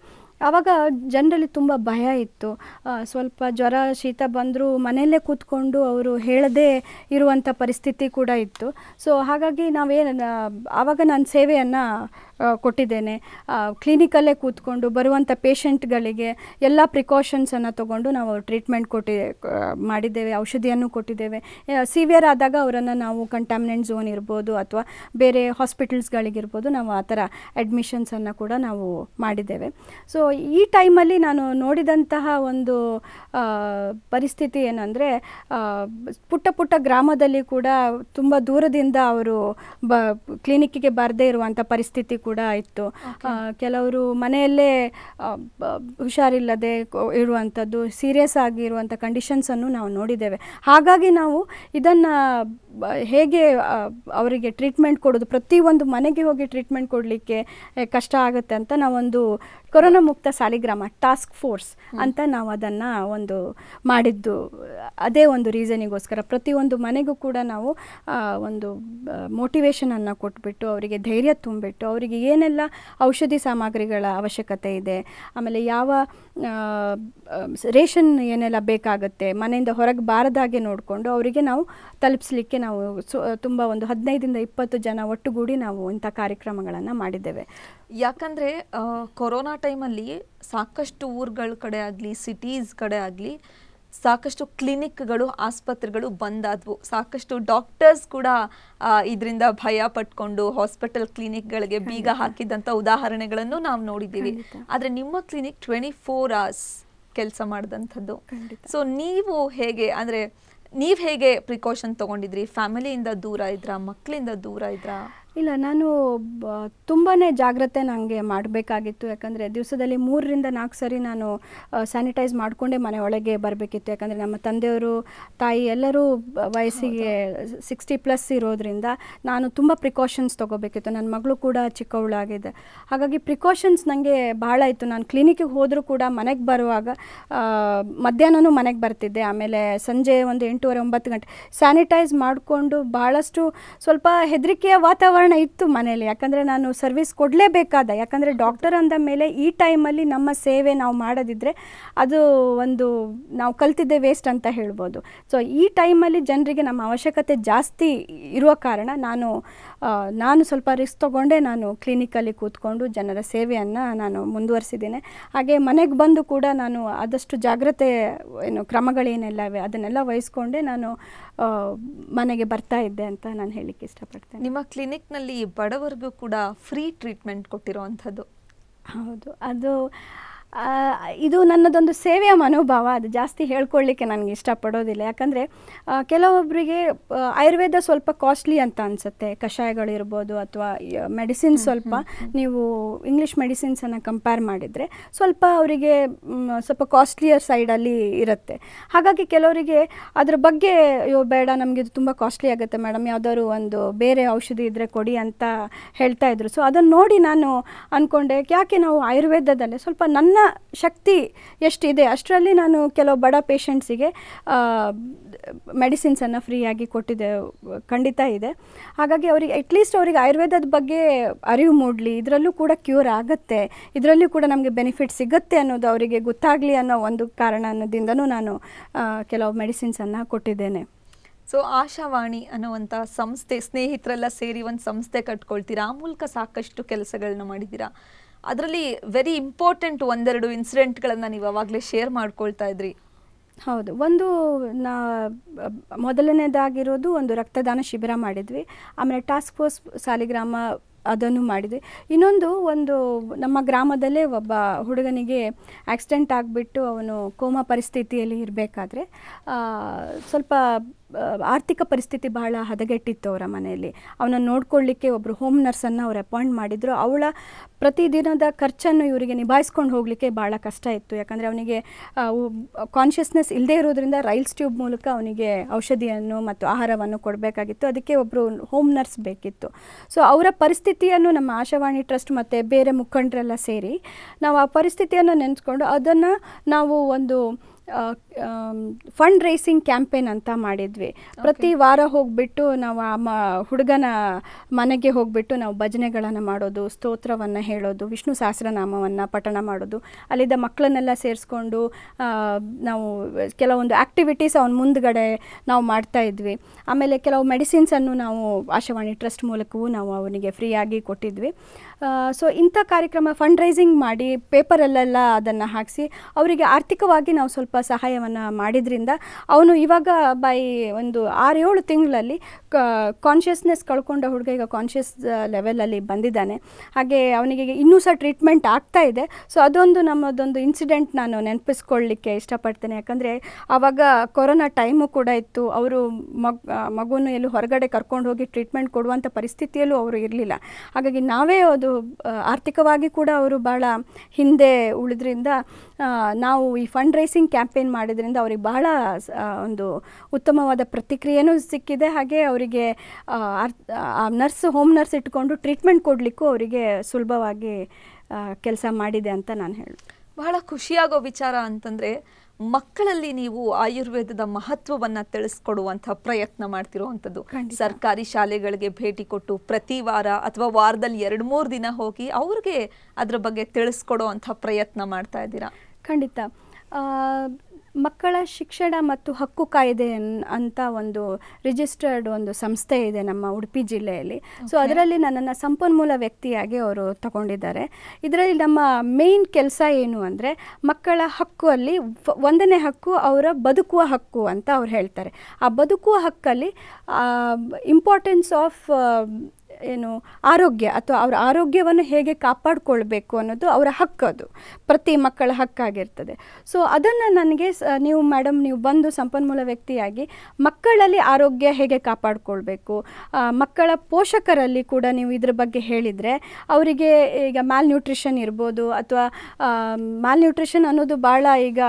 ಆವಾಗ ಜನರಲ್ಲಿ ತುಂಬ ಭಯ ಇತ್ತು ಸ್ವಲ್ಪ ಜ್ವರ ಶೀತ ಬಂದರೂ ಮನೆಯಲ್ಲೇ ಕೂತ್ಕೊಂಡು ಅವರು ಹೇಳದೇ ಇರುವಂಥ ಪರಿಸ್ಥಿತಿ ಕೂಡ ಇತ್ತು ಸೊ ಹಾಗಾಗಿ ನಾವೇನು ಆವಾಗ ನಾನು ಸೇವೆಯನ್ನು ಕೊಟ್ಟಿದ್ದೇನೆ ಕ್ಲಿನಿಕಲ್ಲೇ ಕೂತ್ಕೊಂಡು ಬರುವಂಥ ಪೇಷಂಟ್ಗಳಿಗೆ ಎಲ್ಲ ಪ್ರಿಕಾಷನ್ಸನ್ನು ತೊಗೊಂಡು ನಾವು ಟ್ರೀಟ್ಮೆಂಟ್ ಕೊಟ್ಟಿ ಮಾಡಿದ್ದೇವೆ ಔಷಧಿಯನ್ನು ಕೊಟ್ಟಿದ್ದೇವೆ ಸಿವಿಯರ್ ಆದಾಗ ಅವರನ್ನು ನಾವು ಕಂಟಾಮಿನೆಂಟ್ ಝೋನ್ ಇರ್ಬೋದು ಅಥವಾ ಬೇರೆ ಹಾಸ್ಪಿಟಲ್ಸ್ಗಳಿಗಿರ್ಬೋದು ನಾವು ಆ ಥರ ಅಡ್ಮಿಷನ್ಸನ್ನು ಕೂಡ ನಾವು ಮಾಡಿದ್ದೇವೆ ಸೊ ಈ ಟೈಮಲ್ಲಿ ನಾನು ನೋಡಿದಂತಹ ಒಂದು ಪರಿಸ್ಥಿತಿ ಏನಂದರೆ ಪುಟ್ಟ ಪುಟ್ಟ ಗ್ರಾಮದಲ್ಲಿ ಕೂಡ ತುಂಬ ದೂರದಿಂದ ಅವರು ಬ ಕ್ಲಿನಿಕ್ಕಿಗೆ ಬರದೇ ಇರುವಂಥ ಪರಿಸ್ಥಿತಿ ಕೂಡ ಕೂಡ ಇತ್ತು ಕೆಲವರು ಮನೆಯಲ್ಲೇ ಹುಷಾರಿಲ್ಲದೆ ಇರುವಂಥದ್ದು ಸೀರಿಯಸ್ ಆಗಿರುವಂಥ ಕಂಡೀಷನ್ಸನ್ನು ನಾವು ನೋಡಿದ್ದೇವೆ ಹಾಗಾಗಿ ನಾವು ಇದನ್ನು ಹೇಗೆ ಅವರಿಗೆ ಟ್ರೀಟ್ಮೆಂಟ್ ಕೊಡೋದು ಪ್ರತಿಯೊಂದು ಮನೆಗೆ ಹೋಗಿ ಟ್ರೀಟ್ಮೆಂಟ್ ಕೊಡಲಿಕ್ಕೆ ಕಷ್ಟ ಆಗುತ್ತೆ ಅಂತ ನಾವೊಂದು ಕೊರೋನಾ ಮುಕ್ತ ಸಾಲಿಗ್ರಾಮ ಟಾಸ್ಕ್ ಫೋರ್ಸ್ ಅಂತ ನಾವು ಅದನ್ನು ಒಂದು ಮಾಡಿದ್ದು ಅದೇ ಒಂದು ರೀಸನಿಗೋಸ್ಕರ ಪ್ರತಿಯೊಂದು ಮನೆಗೂ ಕೂಡ ನಾವು ಒಂದು ಮೋಟಿವೇಶನನ್ನು ಕೊಟ್ಬಿಟ್ಟು ಅವರಿಗೆ ಧೈರ್ಯ ತುಂಬಿಟ್ಟು ಅವರಿಗೆ ಏನೆಲ್ಲ ಔಷಧಿ ಸಾಮಗ್ರಿಗಳ ಅವಶ್ಯಕತೆ ಇದೆ ಆಮೇಲೆ ಯಾವ ರೇಷನ್ ಏನೆಲ್ಲ ಬೇಕಾಗುತ್ತೆ ಮನೆಯಿಂದ ಹೊರಗೆ ಬಾರದಾಗೆ ನೋಡಿಕೊಂಡು ಅವರಿಗೆ ನಾವು ತಲುಪಿಸ್ಲಿಕ್ಕೆ ನಾವು ಸೊ ತುಂಬ ಒಂದು ಹದಿನೈದಿಂದ ಇಪ್ಪತ್ತು ಜನ ಒಟ್ಟುಗೂಡಿ ನಾವು ಇಂಥ ಕಾರ್ಯಕ್ರಮಗಳನ್ನು ಮಾಡಿದ್ದೇವೆ ಯಾಕಂದರೆ ಕೊರೋನಾ ಟೈಮಲ್ಲಿ ಸಾಕಷ್ಟು ಊರುಗಳ ಕಡೆ ಆಗಲಿ ಸಿಟೀಸ್ ಕಡೆ ಆಗಲಿ ಸಾಕಷ್ಟು ಕ್ಲಿನಿಕ್ಗಳು ಆಸ್ಪತ್ರೆಗಳು ಬಂದಾದವು ಸಾಕಷ್ಟು ಡಾಕ್ಟರ್ಸ್ ಕೂಡ ಇದರಿಂದ ಭಯ ಪಟ್ಕೊಂಡು ಹಾಸ್ಪಿಟಲ್ ಕ್ಲಿನಿಕ್ಗಳಿಗೆ ಬೀಗ ಹಾಕಿದಂಥ ಉದಾಹರಣೆಗಳನ್ನು ನಾವು ನೋಡಿದ್ದೀವಿ ಆದರೆ ನಿಮ್ಮ ಕ್ಲಿನಿಕ್ ಟ್ವೆಂಟಿ ಫೋರ್ ಅವರ್ಸ್ ಕೆಲಸ ಮಾಡಿದಂಥದ್ದು ಸೊ ನೀವು ಹೇಗೆ ಅಂದರೆ ನೀವು ಹೇಗೆ ಪ್ರಿಕಾಷನ್ ತೊಗೊಂಡಿದ್ರಿ ಫ್ಯಾಮಿಲಿಯಿಂದ ದೂರ ಇದ್ರ ಮಕ್ಕಳಿಂದ ದೂರ ಇದ್ರಾ ಇಲ್ಲ ನಾನು ತುಂಬಾ ಜಾಗ್ರತೆ ನನಗೆ ಮಾಡಬೇಕಾಗಿತ್ತು ಯಾಕಂದರೆ ದಿವಸದಲ್ಲಿ ಮೂರರಿಂದ ನಾಲ್ಕು ಸರಿ ನಾನು ಸ್ಯಾನಿಟೈಸ್ ಮಾಡಿಕೊಂಡೇ ಒಳಗೆ ಬರಬೇಕಿತ್ತು ಯಾಕಂದರೆ ನಮ್ಮ ತಂದೆಯವರು ತಾಯಿ ಎಲ್ಲರೂ ವಯಸ್ಸಿಗೆ ಸಿಕ್ಸ್ಟಿ ಪ್ಲಸ್ ಇರೋದ್ರಿಂದ ನಾನು ತುಂಬ ಪ್ರಿಕಾಷನ್ಸ್ ತೊಗೋಬೇಕಿತ್ತು ನನ್ನ ಮಗಳು ಕೂಡ ಚಿಕ್ಕವಳಾಗಿದೆ ಹಾಗಾಗಿ ಪ್ರಿಕಾಷನ್ಸ್ ನನಗೆ ಭಾಳ ಇತ್ತು ನಾನು ಕ್ಲಿನಿಕ್ಕಿಗೆ ಹೋದರೂ ಕೂಡ ಮನೆಗೆ ಬರುವಾಗ ಮಧ್ಯಾಹ್ನವೂ ಮನೆಗೆ ಬರ್ತಿದ್ದೆ ಆಮೇಲೆ ಸಂಜೆ ಒಂದು ಎಂಟೂವರೆ ಒಂಬತ್ತು ಗಂಟೆ ಸ್ಯಾನಿಟೈಸ್ ಮಾಡಿಕೊಂಡು ಭಾಳಷ್ಟು ಸ್ವಲ್ಪ ಹೆದರಿಕೆಯ ವಾತಾವರಣ ವಾತಾವರಣ ಇತ್ತು ಮನೆಯಲ್ಲಿ ಯಾಕಂದರೆ ನಾನು ಸರ್ವಿಸ್ ಕೊಡಲೇಬೇಕಾದ ಯಾಕಂದರೆ ಡಾಕ್ಟರ್ ಅಂದ ಮೇಲೆ ಈ ಟೈಮಲ್ಲಿ ನಮ್ಮ ಸೇವೆ ನಾವು ಮಾಡದಿದ್ದರೆ ಅದು ಒಂದು ನಾವು ಕಲ್ತಿದ್ದೆ ವೇಸ್ಟ್ ಅಂತ ಹೇಳ್ಬೋದು ಸೊ ಈ ಟೈಮಲ್ಲಿ ಜನರಿಗೆ ನಮ್ಮ ಅವಶ್ಯಕತೆ ಜಾಸ್ತಿ ಇರುವ ಕಾರಣ ನಾನು ನಾನು ಸ್ವಲ್ಪ ರಿಸ್ಕ್ ತೊಗೊಂಡೆ ನಾನು ಕ್ಲಿನಿಕಲ್ಲಿ ಕೂತ್ಕೊಂಡು ಜನರ ಸೇವೆಯನ್ನು ನಾನು ಮುಂದುವರಿಸಿದ್ದೇನೆ ಹಾಗೆ ಮನೆಗೆ ಬಂದು ಕೂಡ ನಾನು ಆದಷ್ಟು ಜಾಗ್ರತೆ ಏನು ಕ್ರಮಗಳೇನೆಲ್ಲ ಇವೆ ಅದನ್ನೆಲ್ಲ ವಹಿಸ್ಕೊಂಡೆ ನಾನು ಮನೆಗೆ ಬರ್ತಾ ಇದ್ದೆ ಅಂತ ನಾನು ಹೇಳಲಿಕ್ಕೆ ಇಷ್ಟಪಡ್ತೇನೆ ನಿಮ್ಮ ಕ್ಲಿನಿಕ್ನಲ್ಲಿ ಬಡವರಿಗೂ ಕೂಡ ಫ್ರೀ ಟ್ರೀಟ್ಮೆಂಟ್ ಕೊಟ್ಟಿರುವಂಥದ್ದು ಹೌದು ಅದು ಇದು ನನ್ನದೊಂದು ಸೇವೆಯ ಮನೋಭಾವ ಅದು ಜಾಸ್ತಿ ಹೇಳ್ಕೊಳ್ಳಿಕ್ಕೆ ನನಗೆ ಇಷ್ಟಪಡೋದಿಲ್ಲ ಯಾಕಂದರೆ ಕೆಲವೊಬ್ಬರಿಗೆ ಆಯುರ್ವೇದ ಸ್ವಲ್ಪ ಕಾಸ್ಟ್ಲಿ ಅಂತ ಅನಿಸುತ್ತೆ ಕಷಾಯಗಳಿರ್ಬೋದು ಅಥವಾ ಮೆಡಿಸಿನ್ ಸ್ವಲ್ಪ ನೀವು ಇಂಗ್ಲೀಷ್ ಮೆಡಿಸಿನ್ಸನ್ನು ಕಂಪೇರ್ ಮಾಡಿದರೆ ಸ್ವಲ್ಪ ಅವರಿಗೆ ಸ್ವಲ್ಪ ಕಾಸ್ಟ್ಲಿಯರ್ ಸೈಡಲ್ಲಿ ಇರುತ್ತೆ ಹಾಗಾಗಿ ಕೆಲವರಿಗೆ ಅದ್ರ ಬಗ್ಗೆ ಅಯ್ಯೋ ಬೇಡ ನಮಗೆ ಇದು ತುಂಬ ಕಾಸ್ಟ್ಲಿ ಆಗುತ್ತೆ ಮೇಡಮ್ ಯಾವುದಾದ್ರು ಒಂದು ಬೇರೆ ಔಷಧಿ ಇದ್ದರೆ ಕೊಡಿ ಅಂತ ಹೇಳ್ತಾ ಇದ್ರು ಸೊ ಅದನ್ನು ನೋಡಿ ನಾನು ಅಂದ್ಕೊಂಡೆ ಯಾಕೆ ನಾವು ಆಯುರ್ವೇದದಲ್ಲೇ ಸ್ವಲ್ಪ ನನ್ನ ಶಕ್ತಿ ಎಷ್ಟಿದೆ ಅಷ್ಟರಲ್ಲಿ ನಾನು ಕೆಲವು ಬಡ ಪೇಷಂಟ್ಸಿಗೆ ಮೆಡಿಸಿನ್ಸನ್ನು ಫ್ರೀಯಾಗಿ ಕೊಟ್ಟಿದ್ದೆ ಖಂಡಿತ ಇದೆ ಹಾಗಾಗಿ ಅವರಿಗೆ ಅಟ್ಲೀಸ್ಟ್ ಅವರಿಗೆ ಆಯುರ್ವೇದದ ಬಗ್ಗೆ ಅರಿವು ಮೂಡಲಿ ಇದರಲ್ಲೂ ಕೂಡ ಕ್ಯೂರ್ ಆಗುತ್ತೆ ಇದರಲ್ಲೂ ಕೂಡ ನಮಗೆ ಬೆನಿಫಿಟ್ ಸಿಗುತ್ತೆ ಅನ್ನೋದು ಅವರಿಗೆ ಗೊತ್ತಾಗಲಿ ಅನ್ನೋ ಒಂದು ಕಾರಣದಿಂದನೂ ನಾನು ಕೆಲವು ಮೆಡಿಸಿನ್ಸನ್ನು ಕೊಟ್ಟಿದ್ದೇನೆ ಸೊ ಆಶಾವಾಣಿ ಅನ್ನುವಂಥ ಸಂಸ್ಥೆ ಸ್ನೇಹಿತರೆಲ್ಲ ಸೇರಿ ಒಂದು ಸಂಸ್ಥೆ ಕಟ್ಕೊಳ್ತೀರಾ ಆ ಮೂಲಕ ಸಾಕಷ್ಟು ಕೆಲಸಗಳನ್ನ ಮಾಡಿದ್ದೀರಾ ಅದರಲ್ಲಿ ವೆರಿ ಇಂಪಾರ್ಟೆಂಟ್ ಒಂದೆರಡು ಇನ್ಸಿಡೆಂಟ್ಗಳನ್ನು ನೀವು ಅವಾಗಲೇ ಶೇರ್ ಮಾಡ್ಕೊಳ್ತಾ ಇದ್ರಿ ಹೌದು ಒಂದು ನಾ ಮೊದಲನೇದಾಗಿರೋದು ಒಂದು ರಕ್ತದಾನ ಶಿಬಿರ ಮಾಡಿದ್ವಿ ಆಮೇಲೆ ಟಾಸ್ಕ್ ಫೋರ್ಸ್ ಸಾಲಿಗ್ರಾಮ ಅದನ್ನು ಮಾಡಿದ್ವಿ ಇನ್ನೊಂದು ಒಂದು ನಮ್ಮ ಗ್ರಾಮದಲ್ಲೇ ಒಬ್ಬ ಹುಡುಗನಿಗೆ ಆಕ್ಸಿಡೆಂಟ್ ಆಗಿಬಿಟ್ಟು ಅವನು ಕೋಮಾ ಪರಿಸ್ಥಿತಿಯಲ್ಲಿ ಇರಬೇಕಾದ್ರೆ ಸ್ವಲ್ಪ ಆರ್ಥಿಕ ಪರಿಸ್ಥಿತಿ ಬಹಳ ಹದಗೆಟ್ಟಿತ್ತು ಅವರ ಮನೆಯಲ್ಲಿ ಅವನನ್ನು ನೋಡ್ಕೊಳ್ಳಿಕ್ಕೆ ಒಬ್ಬರು ಹೋಮ್ ನರ್ಸನ್ನು ಅವ್ರು ಅಪಾಯಿಂಟ್ ಮಾಡಿದ್ರು ಅವಳ ಪ್ರತಿದಿನದ ಖರ್ಚನ್ನು ಇವರಿಗೆ ನಿಭಾಯಿಸ್ಕೊಂಡು ಹೋಗಲಿಕ್ಕೆ ಭಾಳ ಕಷ್ಟ ಇತ್ತು ಯಾಕಂದರೆ ಅವನಿಗೆ ಕಾನ್ಷಿಯಸ್ನೆಸ್ ಇಲ್ಲದೇ ಇರೋದ್ರಿಂದ ರೈಲ್ಸ್ ಟ್ಯೂಬ್ ಮೂಲಕ ಅವನಿಗೆ ಔಷಧಿಯನ್ನು ಮತ್ತು ಆಹಾರವನ್ನು ಕೊಡಬೇಕಾಗಿತ್ತು ಅದಕ್ಕೆ ಒಬ್ಬರು ಹೋಮ್ ನರ್ಸ್ ಬೇಕಿತ್ತು ಸೊ ಅವರ ಪರಿಸ್ಥಿತಿಯನ್ನು ನಮ್ಮ ಆಶಾವಾಣಿ ಟ್ರಸ್ಟ್ ಮತ್ತು ಬೇರೆ ಮುಖಂಡರೆಲ್ಲ ಸೇರಿ ನಾವು ಆ ಪರಿಸ್ಥಿತಿಯನ್ನು ನೆನೆಸ್ಕೊಂಡು ಅದನ್ನು ನಾವು ಒಂದು ಫಂಡ್ ರೇಸಿಂಗ್ ಕ್ಯಾಂಪೇನ್ ಅಂತ ಮಾಡಿದ್ವಿ ಪ್ರತಿ ವಾರ ಹೋಗ್ಬಿಟ್ಟು ನಾವು ಆ ಮ ಹುಡುಗನ ಮನೆಗೆ ಹೋಗ್ಬಿಟ್ಟು ನಾವು ಭಜನೆಗಳನ್ನು ಮಾಡೋದು ಸ್ತೋತ್ರವನ್ನು ಹೇಳೋದು ವಿಷ್ಣು ಸಹಸ್ರನಾಮವನ್ನು ಪಠಣ ಮಾಡೋದು ಅಲ್ಲಿದ್ದ ಮಕ್ಕಳನ್ನೆಲ್ಲ ಸೇರಿಸ್ಕೊಂಡು ನಾವು ಕೆಲವೊಂದು ಆ್ಯಕ್ಟಿವಿಟೀಸ್ ಅವನ ಮುಂದ್ಗಡೆ ನಾವು ಮಾಡ್ತಾ ಇದ್ವಿ ಆಮೇಲೆ ಕೆಲವು ಮೆಡಿಸಿನ್ಸನ್ನು ನಾವು ಆಶಾವಾಣಿ ಟ್ರಸ್ಟ್ ಮೂಲಕವೂ ನಾವು ಅವನಿಗೆ ಫ್ರೀಯಾಗಿ ಕೊಟ್ಟಿದ್ವಿ ಸೊ ಇಂಥ ಕಾರ್ಯಕ್ರಮ ಫಂಡ್ ರೈಸಿಂಗ್ ಮಾಡಿ ಪೇಪರಲ್ಲೆಲ್ಲ ಅದನ್ನು ಹಾಕಿಸಿ ಅವರಿಗೆ ಆರ್ಥಿಕವಾಗಿ ನಾವು ಸ್ವಲ್ಪ ಸಹಾಯವನ್ನು ಮಾಡಿದ್ರಿಂದ ಅವನು ಇವಾಗ ಬೈ ಒಂದು ಆರು ಏಳು ತಿಂಗಳಲ್ಲಿ ಕಾನ್ಷಿಯಸ್ನೆಸ್ ಕಳ್ಕೊಂಡ ಹುಡುಗ ಈಗ ಕಾನ್ಷಿಯಸ್ ಲೆವೆಲಲ್ಲಿ ಬಂದಿದ್ದಾನೆ ಹಾಗೆ ಅವನಿಗೆ ಇನ್ನೂ ಸಹ ಟ್ರೀಟ್ಮೆಂಟ್ ಆಗ್ತಾ ಇದೆ ಸೊ ಅದೊಂದು ನಮ್ಮದೊಂದು ಇನ್ಸಿಡೆಂಟ್ ನಾನು ನೆನಪಿಸ್ಕೊಳ್ಳಿಕ್ಕೆ ಇಷ್ಟಪಡ್ತೇನೆ ಯಾಕಂದರೆ ಆವಾಗ ಕೊರೋನಾ ಟೈಮು ಕೂಡ ಇತ್ತು ಅವರು ಮಗ ಮಗುನ ಎಲ್ಲೂ ಹೊರಗಡೆ ಕರ್ಕೊಂಡು ಹೋಗಿ ಟ್ರೀಟ್ಮೆಂಟ್ ಕೊಡುವಂಥ ಪರಿಸ್ಥಿತಿಯಲ್ಲೂ ಅವರು ಇರಲಿಲ್ಲ ಹಾಗಾಗಿ ನಾವೇ ಅದು ಆರ್ಥಿಕವಾಗಿ ಕೂಡ ಅವರು ಭಾಳ ಹಿಂದೆ ಉಳಿದ್ರಿಂದ ನಾವು ಈ ಫಂಡ್ ರೈಸಿಂಗ್ ಕ್ಯಾಂಪೇನ್ ಮಾಡಿದ್ರಿಂದ ಅವ್ರಿಗೆ ಭಾಳ ಒಂದು ಉತ್ತಮವಾದ ಪ್ರತಿಕ್ರಿಯೆನೂ ಸಿಕ್ಕಿದೆ ಹಾಗೆ ಅವರಿಗೆ ನರ್ಸ್ ಹೋಮ್ ನರ್ಸ್ ಇಟ್ಕೊಂಡು ಟ್ರೀಟ್ಮೆಂಟ್ ಕೊಡಲಿಕ್ಕೂ ಅವರಿಗೆ ಸುಲಭವಾಗಿ ಕೆಲಸ ಮಾಡಿದೆ ಅಂತ ನಾನು ಹೇಳಿ ಬಹಳ ಖುಷಿಯಾಗೋ ವಿಚಾರ ಅಂತಂದರೆ ಮಕ್ಕಳಲ್ಲಿ ನೀವು ಆಯುರ್ವೇದದ ಮಹತ್ವವನ್ನ ತಿಳಿಸ್ಕೊಡುವಂತ ಪ್ರಯತ್ನ ಮಾಡ್ತಿರುವಂಥದ್ದು ಸರ್ಕಾರಿ ಶಾಲೆಗಳಿಗೆ ಭೇಟಿ ಕೊಟ್ಟು ಪ್ರತಿ ವಾರ ಅಥವಾ ವಾರದಲ್ಲಿ ಎರಡು ಮೂರು ದಿನ ಹೋಗಿ ಅವ್ರಿಗೆ ಅದ್ರ ಬಗ್ಗೆ ತಿಳಿಸ್ಕೊಡುವಂತ ಪ್ರಯತ್ನ ಮಾಡ್ತಾ ಇದ್ದೀರಾ ಖಂಡಿತ ಮಕ್ಕಳ ಶಿಕ್ಷಣ ಮತ್ತು ಹಕ್ಕು ಕಾಯ್ದೆ ಅಂತ ಒಂದು ರಿಜಿಸ್ಟರ್ಡ್ ಒಂದು ಸಂಸ್ಥೆ ಇದೆ ನಮ್ಮ ಉಡುಪಿ ಜಿಲ್ಲೆಯಲ್ಲಿ ಸೊ ಅದರಲ್ಲಿ ನನ್ನನ್ನು ಸಂಪನ್ಮೂಲ ವ್ಯಕ್ತಿಯಾಗಿ ಅವರು ತಗೊಂಡಿದ್ದಾರೆ ಇದರಲ್ಲಿ ನಮ್ಮ ಮೇನ್ ಕೆಲಸ ಏನು ಅಂದರೆ ಮಕ್ಕಳ ಹಕ್ಕು ಅಲ್ಲಿ ಒಂದನೇ ಹಕ್ಕು ಅವರ ಬದುಕುವ ಹಕ್ಕು ಅಂತ ಅವ್ರು ಹೇಳ್ತಾರೆ ಆ ಬದುಕುವ ಹಕ್ಕಲ್ಲಿ ಇಂಪಾರ್ಟೆನ್ಸ್ ಆಫ್ ಏನು ಆರೋಗ್ಯ ಅಥವಾ ಅವರ ಆರೋಗ್ಯವನ್ನು ಹೇಗೆ ಕಾಪಾಡಿಕೊಳ್ಬೇಕು ಅನ್ನೋದು ಅವರ ಹಕ್ಕದು ಅದು ಪ್ರತಿ ಮಕ್ಕಳ ಹಕ್ಕಾಗಿರ್ತದೆ ಸೊ ಅದನ್ನು ನನಗೆ ನೀವು ಮೇಡಮ್ ನೀವು ಬಂದು ಸಂಪನ್ಮೂಲ ವ್ಯಕ್ತಿಯಾಗಿ ಮಕ್ಕಳಲ್ಲಿ ಆರೋಗ್ಯ ಹೇಗೆ ಕಾಪಾಡಿಕೊಳ್ಬೇಕು ಮಕ್ಕಳ ಪೋಷಕರಲ್ಲಿ ಕೂಡ ನೀವು ಇದ್ರ ಬಗ್ಗೆ ಹೇಳಿದರೆ ಅವರಿಗೆ ಈಗ ಮ್ಯಾಲ್ ನ್ಯೂಟ್ರಿಷನ್ ಇರ್ಬೋದು ಅಥವಾ ಮ್ಯಾಲ್ ನ್ಯೂಟ್ರಿಷನ್ ಅನ್ನೋದು ಭಾಳ ಈಗ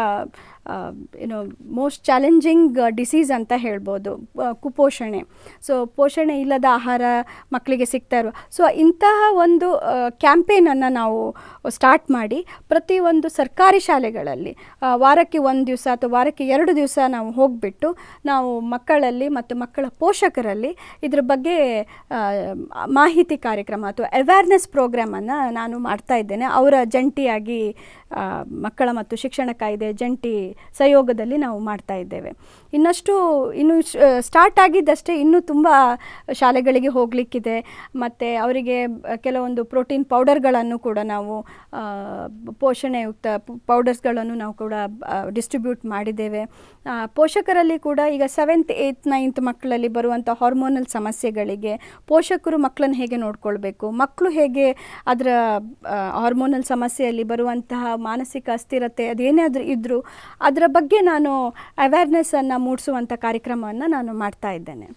ಏನು ಮೋಸ್ಟ್ ಚಾಲೆಂಜಿಂಗ್ ಡಿಸೀಸ್ ಅಂತ ಹೇಳ್ಬೋದು uh, ಕುಪೋಷಣೆ ಸೊ ಪೋಷಣೆ ಇಲ್ಲದ ಆಹಾರ ಮಕ್ಕಳಿಗೆ ಸಿಗ್ತಾ ಇರುವ ಸೊ ಇಂತಹ ಒಂದು ಕ್ಯಾಂಪೇನನ್ನು uh, ನಾವು ಸ್ಟಾರ್ಟ್ ಮಾಡಿ ಪ್ರತಿಯೊಂದು ಸರ್ಕಾರಿ ಶಾಲೆಗಳಲ್ಲಿ ವಾರಕ್ಕೆ ಒಂದು ದಿವಸ ಅಥವಾ ವಾರಕ್ಕೆ ಎರಡು ದಿವಸ ನಾವು ಹೋಗಿಬಿಟ್ಟು ನಾವು ಮಕ್ಕಳಲ್ಲಿ ಮತ್ತು ಮಕ್ಕಳ ಪೋಷಕರಲ್ಲಿ ಇದ್ರ ಬಗ್ಗೆ ಮಾಹಿತಿ ಕಾರ್ಯಕ್ರಮ ಅಥವಾ ಅವೇರ್ನೆಸ್ ಪ್ರೋಗ್ರಾಮನ್ನು ನಾನು ಮಾಡ್ತಾ ಇದ್ದೇನೆ ಅವರ ಜಂಟಿಯಾಗಿ ಮಕ್ಕಳ ಮತ್ತು ಶಿಕ್ಷಣ ಕಾಯ್ದೆ ಜಂಟಿ ಸಹಯೋಗದಲ್ಲಿ ನಾವು ಮಾಡ್ತಾ ಇದ್ದೇವೆ ಇನ್ನಷ್ಟು ಇನ್ನು ಸ್ಟಾರ್ಟ್ ಆಗಿದ್ದಷ್ಟೇ ಇನ್ನೂ ತುಂಬ ಶಾಲೆಗಳಿಗೆ ಹೋಗಲಿಕ್ಕಿದೆ ಮತ್ತು ಅವರಿಗೆ ಕೆಲವೊಂದು ಪ್ರೋಟೀನ್ ಪೌಡರ್ಗಳನ್ನು ಕೂಡ ನಾವು ಪೋಷಣೆಯುಕ್ತ ಪೌಡರ್ಸ್ಗಳನ್ನು ನಾವು ಕೂಡ ಡಿಸ್ಟ್ರಿಬ್ಯೂಟ್ ಮಾಡಿದ್ದೇವೆ ಪೋಷಕರಲ್ಲಿ ಕೂಡ ಈಗ ಸೆವೆಂತ್ ಏಯ್ತ್ ನೈನ್ತ್ ಮಕ್ಕಳಲ್ಲಿ ಬರುವಂಥ ಹಾರ್ಮೋನಲ್ ಸಮಸ್ಯೆಗಳಿಗೆ ಪೋಷಕರು ಮಕ್ಕಳನ್ನು ಹೇಗೆ ನೋಡಿಕೊಳ್ಬೇಕು ಮಕ್ಕಳು ಹೇಗೆ ಅದರ ಹಾರ್ಮೋನಲ್ ಸಮಸ್ಯೆಯಲ್ಲಿ ಬರುವಂತಹ ಮಾನಸಿಕ ಅಸ್ಥಿರತೆ ಅದೇನೇ ಆದರೂ ಇದ್ದರೂ ಅದರ ಬಗ್ಗೆ ನಾನು ಅವೇರ್ನೆಸ್ಸನ್ನು ಮೂಡಿಸುವಂಥ ಕಾರ್ಯಕ್ರಮವನ್ನು ನಾನು ಮಾಡ್ತಾ ಇದ್ದೇನೆ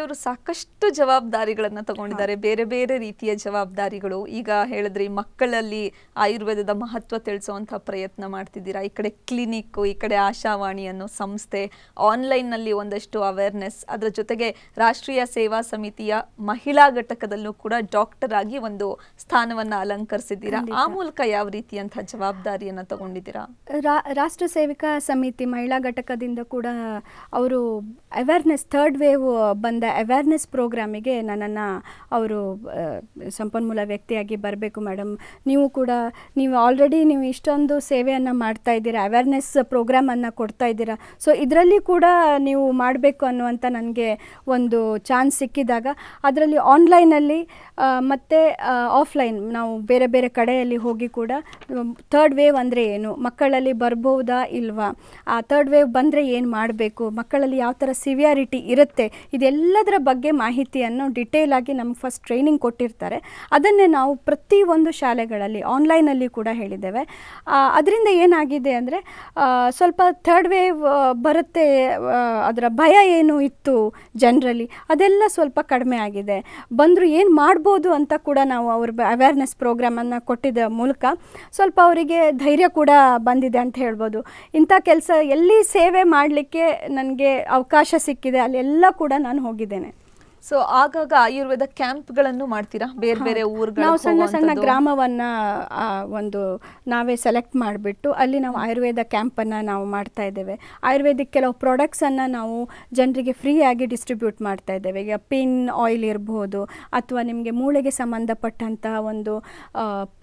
ಅವರು ಸಾಕಷ್ಟು ಜವಾಬ್ದಾರಿಗಳನ್ನು ತಗೊಂಡಿದ್ದಾರೆ ಬೇರೆ ಬೇರೆ ರೀತಿಯ ಜವಾಬ್ದಾರಿಗಳು ಈಗ ಹೇಳಿದ್ರಿ ಮಕ್ಕಳಲ್ಲಿ ಆಯುರ್ವೇದದ ಮಹತ್ವ ತಿಳಿಸುವಂತಹ ಪ್ರಯತ್ನ ಮಾಡ್ತಿದ್ದೀರಾ ಈ ಕಡೆ ಕ್ಲಿನಿಕ್ ಈ ಕಡೆ ಆಶಾವಾಣಿ ಅನ್ನೋ ಸಂಸ್ಥೆ ಆನ್ಲೈನ್ನಲ್ಲಿ ಒಂದಷ್ಟು ಅವೇರ್ನೆಸ್ ಅದರ ಜೊತೆಗೆ ರಾಷ್ಟ್ರೀಯ ಸೇವಾ ಸಮಿತಿಯ ಮಹಿಳಾ ಘಟಕದಲ್ಲೂ ಕೂಡ ಡಾಕ್ಟರ್ ಆಗಿ ಒಂದು ಸ್ಥಾನವನ್ನು ಅಲಂಕರಿಸಿದ್ದೀರಾ ಆ ಮೂಲಕ ಯಾವ ರೀತಿಯಂತಹ ಜವಾಬ್ದಾರಿಯನ್ನು ತಗೊಂಡಿದ್ದೀರಾ ರಾಷ್ಟ್ರ ಸೇವಿಕಾ ಸಮಿತಿ ಮಹಿಳಾ ಘಟಕದಿಂದ ಕೂಡ ಅವರು ಅವೇರ್ನೆಸ್ ಥರ್ಡ್ ವೇವ್ ಬಂದ ಅವೇರ್ನೆಸ್ ಪ್ರೋಗ್ರಾಮಿಗೆ ನನ್ನನ್ನು ಅವರು ಸಂಪನ್ಮೂಲ ವ್ಯಕ್ತಿಯಾಗಿ ಬರಬೇಕು ಮೇಡಮ್ ನೀವು ಕೂಡ ನೀವು ಆಲ್ರೆಡಿ ನೀವು ಇಷ್ಟೊಂದು ಸೇವೆಯನ್ನು ಮಾಡ್ತಾ ಇದ್ದೀರಾ ಅವೇರ್ನೆಸ್ ಪ್ರೋಗ್ರಾಮನ್ನು ಕೊಡ್ತಾ ಇದ್ದೀರಾ ಸೊ ಇದರಲ್ಲಿ ಕೂಡ ನೀವು ಮಾಡಬೇಕು ಅನ್ನುವಂಥ ನನಗೆ ಒಂದು ಚಾನ್ಸ್ ಸಿಕ್ಕಿದಾಗ ಅದರಲ್ಲಿ ಆನ್ಲೈನಲ್ಲಿ ಮತ್ತು ಆಫ್ಲೈನ್ ನಾವು ಬೇರೆ ಬೇರೆ ಕಡೆಯಲ್ಲಿ ಹೋಗಿ ಕೂಡ ಥರ್ಡ್ ವೇವ್ ಅಂದರೆ ಏನು ಮಕ್ಕಳಲ್ಲಿ ಬರ್ಬೋದಾ ಇಲ್ವಾ ಆ ಥರ್ಡ್ ವೇವ್ ಬಂದರೆ ಏನು ಮಾಡಬೇಕು ಮಕ್ಕಳಲ್ಲಿ ಯಾವ ಥರ ಸಿವಿಯಾರಿಟಿ ಇರುತ್ತೆ ಇದೆಲ್ಲದರ ಬಗ್ಗೆ ಮಾಹಿತಿಯನ್ನು ಡಿಟೇಲ್ ಆಗಿ ನಮ್ಗೆ ಫಸ್ಟ್ ಟ್ರೈನಿಂಗ್ ಕೊಟ್ಟಿರ್ತಾರೆ ಅದನ್ನೇ ನಾವು ಪ್ರತಿಯೊಂದು ಶಾಲೆಗಳಲ್ಲಿ ಆನ್ಲೈನಲ್ಲಿ ಕೂಡ ಹೇಳಿದ್ದೇವೆ ಅದರಿಂದ ಏನಾಗಿದೆ ಅಂದರೆ ಸ್ವಲ್ಪ ಥರ್ಡ್ ವೇವ್ ಬರುತ್ತೆ ಅದರ ಭಯ ಏನು ಇತ್ತು ಜನರಲ್ಲಿ ಅದೆಲ್ಲ ಸ್ವಲ್ಪ ಕಡಿಮೆ ಆಗಿದೆ ಬಂದರೂ ಏನು ಮಾಡ್ಬೋದು ಮಾಡ್ಬೋದು ಅಂತ ಕೂಡ ನಾವು ಅವ್ರ ಅವೇರ್ನೆಸ್ ಪ್ರೋಗ್ರಾಮನ್ನು ಕೊಟ್ಟಿದ್ದ ಮೂಲಕ ಸ್ವಲ್ಪ ಅವರಿಗೆ ಧೈರ್ಯ ಕೂಡ ಬಂದಿದೆ ಅಂತ ಹೇಳ್ಬೋದು ಇಂಥ ಕೆಲಸ ಎಲ್ಲಿ ಸೇವೆ ಮಾಡಲಿಕ್ಕೆ ನನಗೆ ಅವಕಾಶ ಸಿಕ್ಕಿದೆ ಅಲ್ಲೆಲ್ಲ ಕೂಡ ನಾನು ಹೋಗಿದ್ದೇನೆ ಸೊ ಆಗಾಗ ಆಯುರ್ವೇದ ಕ್ಯಾಂಪ್ಗಳನ್ನು ಮಾಡ್ತೀರಾ ಬೇರೆ ಬೇರೆ ಊರುಗಳು ನಾವು ಸಣ್ಣ ಸಣ್ಣ ಗ್ರಾಮವನ್ನ ಒಂದು ನಾವೇ ಸೆಲೆಕ್ಟ್ ಮಾಡಿಬಿಟ್ಟು ಅಲ್ಲಿ ನಾವು ಆಯುರ್ವೇದ ಕ್ಯಾಂಪನ್ನು ನಾವು ಮಾಡ್ತಾ ಇದ್ದೇವೆ ಆಯುರ್ವೇದಿಕ್ ಕೆಲವು ಪ್ರಾಡಕ್ಟ್ಸನ್ನು ನಾವು ಜನರಿಗೆ ಫ್ರೀಯಾಗಿ ಡಿಸ್ಟ್ರಿಬ್ಯೂಟ್ ಮಾಡ್ತಾ ಇದ್ದೇವೆ ಈಗ ಪಿನ್ ಆಯಿಲ್ ಇರ್ಬೋದು ಅಥವಾ ನಿಮಗೆ ಮೂಳೆಗೆ ಸಂಬಂಧಪಟ್ಟಂತಹ ಒಂದು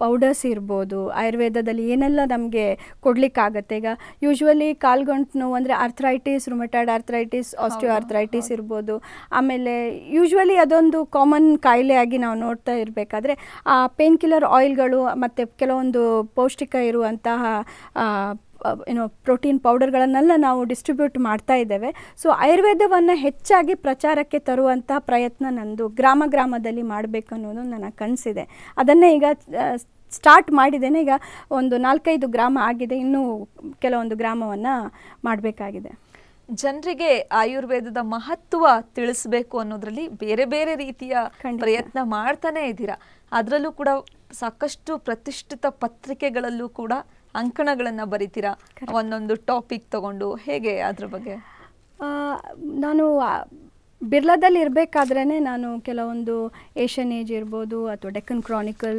ಪೌಡರ್ಸ್ ಇರ್ಬೋದು ಆಯುರ್ವೇದದಲ್ಲಿ ಏನೆಲ್ಲ ನಮಗೆ ಕೊಡಲಿಕ್ಕಾಗತ್ತೆ ಈಗ ಯೂಶ್ವಲಿ ಕಾಲ್ಗಂಟು ನೋವು ಅಂದರೆ arthritis rheumatoid arthritis osteoarthritis ಇರ್ಬೋದು ಆಮೇಲೆ ಯೂಶ್ವಲಿ ಅದೊಂದು ಕಾಮನ್ ಕಾಯಿಲೆಯಾಗಿ ನಾವು ನೋಡ್ತಾ ಇರಬೇಕಾದ್ರೆ ಆ ಪೇನ್ ಕಿಲ್ಲರ್ ಆಯಿಲ್ಗಳು ಮತ್ತು ಕೆಲವೊಂದು ಪೌಷ್ಟಿಕ ಇರುವಂತಹ ಏನು ಪ್ರೋಟೀನ್ ಪೌಡರ್ಗಳನ್ನೆಲ್ಲ ನಾವು ಡಿಸ್ಟ್ರಿಬ್ಯೂಟ್ ಮಾಡ್ತಾ ಇದ್ದೇವೆ ಸೊ ಆಯುರ್ವೇದವನ್ನು ಹೆಚ್ಚಾಗಿ ಪ್ರಚಾರಕ್ಕೆ ತರುವಂತಹ ಪ್ರಯತ್ನ ನಂದು ಗ್ರಾಮ ಗ್ರಾಮದಲ್ಲಿ ಮಾಡಬೇಕು ಅನ್ನೋದು ನನ್ನ ಕನಸಿದೆ ಅದನ್ನೇ ಈಗ ಸ್ಟಾರ್ಟ್ ಮಾಡಿದ್ದೇನೆ ಈಗ ಒಂದು ನಾಲ್ಕೈದು ಗ್ರಾಮ ಆಗಿದೆ ಇನ್ನೂ ಕೆಲವೊಂದು ಗ್ರಾಮವನ್ನು ಮಾಡಬೇಕಾಗಿದೆ ಜನರಿಗೆ ಆಯುರ್ವೇದದ ಮಹತ್ವ ತಿಳಿಸ್ಬೇಕು ಅನ್ನೋದ್ರಲ್ಲಿ ಬೇರೆ ಬೇರೆ ರೀತಿಯ ಪ್ರಯತ್ನ ಮಾಡ್ತಾನೆ ಇದ್ದೀರಾ ಅದರಲ್ಲೂ ಕೂಡ ಸಾಕಷ್ಟು ಪ್ರತಿಷ್ಠಿತ ಪತ್ರಿಕೆಗಳಲ್ಲೂ ಕೂಡ ಅಂಕಣಗಳನ್ನು ಬರಿತೀರಾ ಒಂದೊಂದು ಟಾಪಿಕ್ ತಗೊಂಡು ಹೇಗೆ ಅದ್ರ ಬಗ್ಗೆ ನಾನು ಬಿರ್ಲಾದಲ್ಲಿ ಇರಬೇಕಾದ್ರೇ ನಾನು ಕೆಲವೊಂದು ಏಷ್ಯನ್ ಏಜ್ ಇರ್ಬೋದು ಅಥವಾ ಡೆಕ್ಕನ್ ಕ್ರಾನಿಕಲ್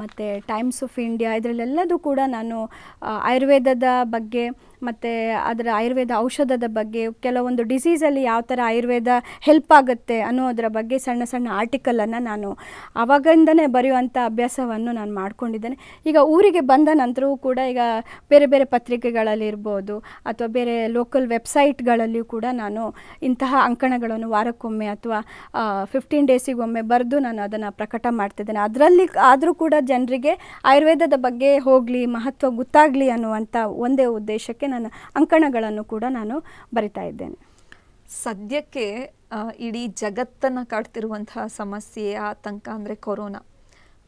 ಮತ್ತು ಟೈಮ್ಸ್ ಆಫ್ ಇಂಡಿಯಾ ಇದರಲ್ಲೆಲ್ಲದೂ ಕೂಡ ನಾನು ಆಯುರ್ವೇದದ ಬಗ್ಗೆ ಮತ್ತು ಅದರ ಆಯುರ್ವೇದ ಔಷಧದ ಬಗ್ಗೆ ಕೆಲವೊಂದು ಡಿಸೀಸಲ್ಲಿ ಯಾವ ಥರ ಆಯುರ್ವೇದ ಹೆಲ್ಪ್ ಆಗುತ್ತೆ ಅನ್ನೋದರ ಬಗ್ಗೆ ಸಣ್ಣ ಸಣ್ಣ ಆರ್ಟಿಕಲನ್ನು ನಾನು ಆವಾಗಿಂದನೇ ಬರೆಯುವಂಥ ಅಭ್ಯಾಸವನ್ನು ನಾನು ಮಾಡ್ಕೊಂಡಿದ್ದೇನೆ ಈಗ ಊರಿಗೆ ಬಂದ ನಂತರವೂ ಕೂಡ ಈಗ ಬೇರೆ ಬೇರೆ ಪತ್ರಿಕೆಗಳಲ್ಲಿರ್ಬೋದು ಅಥವಾ ಬೇರೆ ಲೋಕಲ್ ವೆಬ್ಸೈಟ್ಗಳಲ್ಲಿಯೂ ಕೂಡ ನಾನು ಇಂತಹ ಅಂಕಣ ಪ್ರಕರಣಗಳನ್ನು ವಾರಕ್ಕೊಮ್ಮೆ ಅಥವಾ ಫಿಫ್ಟೀನ್ ಡೇಸಿಗೊಮ್ಮೆ ಬರೆದು ನಾನು ಅದನ್ನು ಪ್ರಕಟ ಮಾಡ್ತಿದ್ದೇನೆ ಅದರಲ್ಲಿ ಆದರೂ ಕೂಡ ಜನರಿಗೆ ಆಯುರ್ವೇದದ ಬಗ್ಗೆ ಹೋಗಲಿ ಮಹತ್ವ ಗೊತ್ತಾಗಲಿ ಅನ್ನುವಂಥ ಒಂದೇ ಉದ್ದೇಶಕ್ಕೆ ನನ್ನ ಅಂಕಣಗಳನ್ನು ಕೂಡ ನಾನು ಬರಿತಾ ಇದ್ದೇನೆ ಸದ್ಯಕ್ಕೆ ಇಡೀ ಜಗತ್ತನ್ನು ಕಾಡ್ತಿರುವಂತಹ ಸಮಸ್ಯೆ ಆತಂಕ ಅಂದರೆ ಕೊರೋನಾ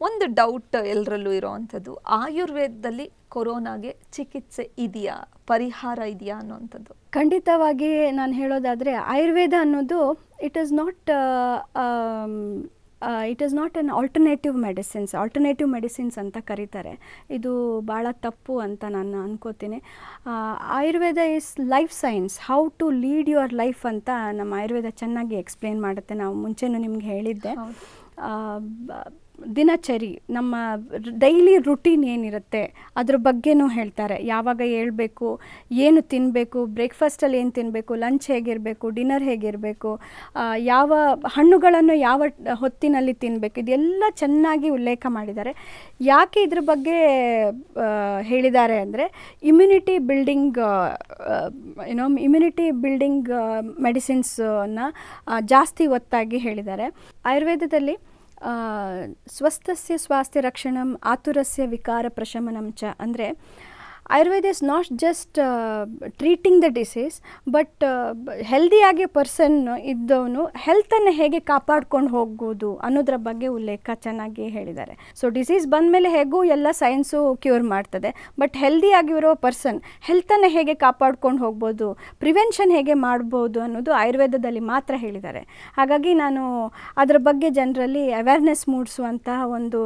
ಒಂದು ಡೌಟ್ ಎಲ್ಲರಲ್ಲೂ ಇರೋವಂಥದ್ದು ಆಯುರ್ವೇದದಲ್ಲಿ ಕೊರೋನಾಗೆ ಚಿಕಿತ್ಸೆ ಇದೆಯಾ ಪರಿಹಾರ ಇದೆಯಾ ಅನ್ನೋವಂಥದ್ದು ಖಂಡಿತವಾಗಿ ನಾನು ಹೇಳೋದಾದರೆ ಆಯುರ್ವೇದ ಅನ್ನೋದು it is not it is not an alternative medicines alternative medicines ಅಂತ ಕರೀತಾರೆ ಇದು ಭಾಳ ತಪ್ಪು ಅಂತ ನಾನು ಅನ್ಕೋತೀನಿ Ayurveda is life science how to lead your life ಅಂತ ನಮ್ಮ ಆಯುರ್ವೇದ ಚೆನ್ನಾಗಿ ಎಕ್ಸ್ಪ್ಲೇನ್ ಮಾಡುತ್ತೆ ನಾವು ಮುಂಚೆನೂ ನಿಮ್ಗೆ ಹೇಳಿದ್ದೆ ದಿನಚರಿ ನಮ್ಮ ಡೈಲಿ ರುಟೀನ್ ಏನಿರುತ್ತೆ ಅದ್ರ ಬಗ್ಗೆನೂ ಹೇಳ್ತಾರೆ ಯಾವಾಗ ಹೇಳ್ಬೇಕು ಏನು ತಿನ್ನಬೇಕು ಬ್ರೇಕ್ಫಾಸ್ಟಲ್ಲಿ ಏನು ತಿನ್ನಬೇಕು ಲಂಚ್ ಹೇಗಿರಬೇಕು ಡಿನ್ನರ್ ಹೇಗಿರಬೇಕು ಯಾವ ಹಣ್ಣುಗಳನ್ನು ಯಾವ ಹೊತ್ತಿನಲ್ಲಿ ತಿನ್ನಬೇಕು ಇದೆಲ್ಲ ಚೆನ್ನಾಗಿ ಉಲ್ಲೇಖ ಮಾಡಿದ್ದಾರೆ ಯಾಕೆ ಇದ್ರ ಬಗ್ಗೆ ಹೇಳಿದ್ದಾರೆ ಅಂದರೆ ಇಮ್ಯುನಿಟಿ ಬಿಲ್ಡಿಂಗ್ ಏನೋ ಇಮ್ಯುನಿಟಿ ಬಿಲ್ಡಿಂಗ್ ಮೆಡಿಸಿನ್ಸನ್ನು ಜಾಸ್ತಿ ಒತ್ತಾಗಿ ಹೇಳಿದ್ದಾರೆ ಆಯುರ್ವೇದದಲ್ಲಿ ಸ್ವಸ್ಥಸ್ಯ ಸ್ವಾಸ್ಥ್ಯ ರಕ್ಷಣಂ ಆತುರಸ್ಯ ವಿಕಾರ ಪ್ರಶಮನಂ ಚ ಅಂದರೆ Ayurveda is not just treating the disease but ಹೆಲ್ದಿಯಾಗಿ ಪರ್ಸನ್ ಇದ್ದವನು ಹೆಲ್ತನ್ನು ಹೇಗೆ ಕಾಪಾಡ್ಕೊಂಡು ಹೋಗ್ಬೋದು ಅನ್ನೋದ್ರ ಬಗ್ಗೆ ಉಲ್ಲೇಖ ಚೆನ್ನಾಗಿ ಹೇಳಿದ್ದಾರೆ ಸೊ ಡಿಸೀಸ್ ಬಂದ ಮೇಲೆ ಹೇಗೂ ಎಲ್ಲ ಸೈನ್ಸು ಕ್ಯೂರ್ ಮಾಡ್ತದೆ ಬಟ್ ಹೆಲ್ದಿಯಾಗಿರೋ ಪರ್ಸನ್ ಹೆಲ್ತನ್ನು ಹೇಗೆ ಕಾಪಾಡ್ಕೊಂಡು ಹೋಗ್ಬೋದು ಪ್ರಿವೆನ್ಷನ್ ಹೇಗೆ ಮಾಡ್ಬೋದು ಅನ್ನೋದು ಆಯುರ್ವೇದದಲ್ಲಿ ಮಾತ್ರ ಹೇಳಿದ್ದಾರೆ ಹಾಗಾಗಿ ನಾನು ಅದರ ಬಗ್ಗೆ ಜನರಲ್ಲಿ ಅವೇರ್ನೆಸ್ ಮೂಡಿಸುವಂತಹ ಒಂದು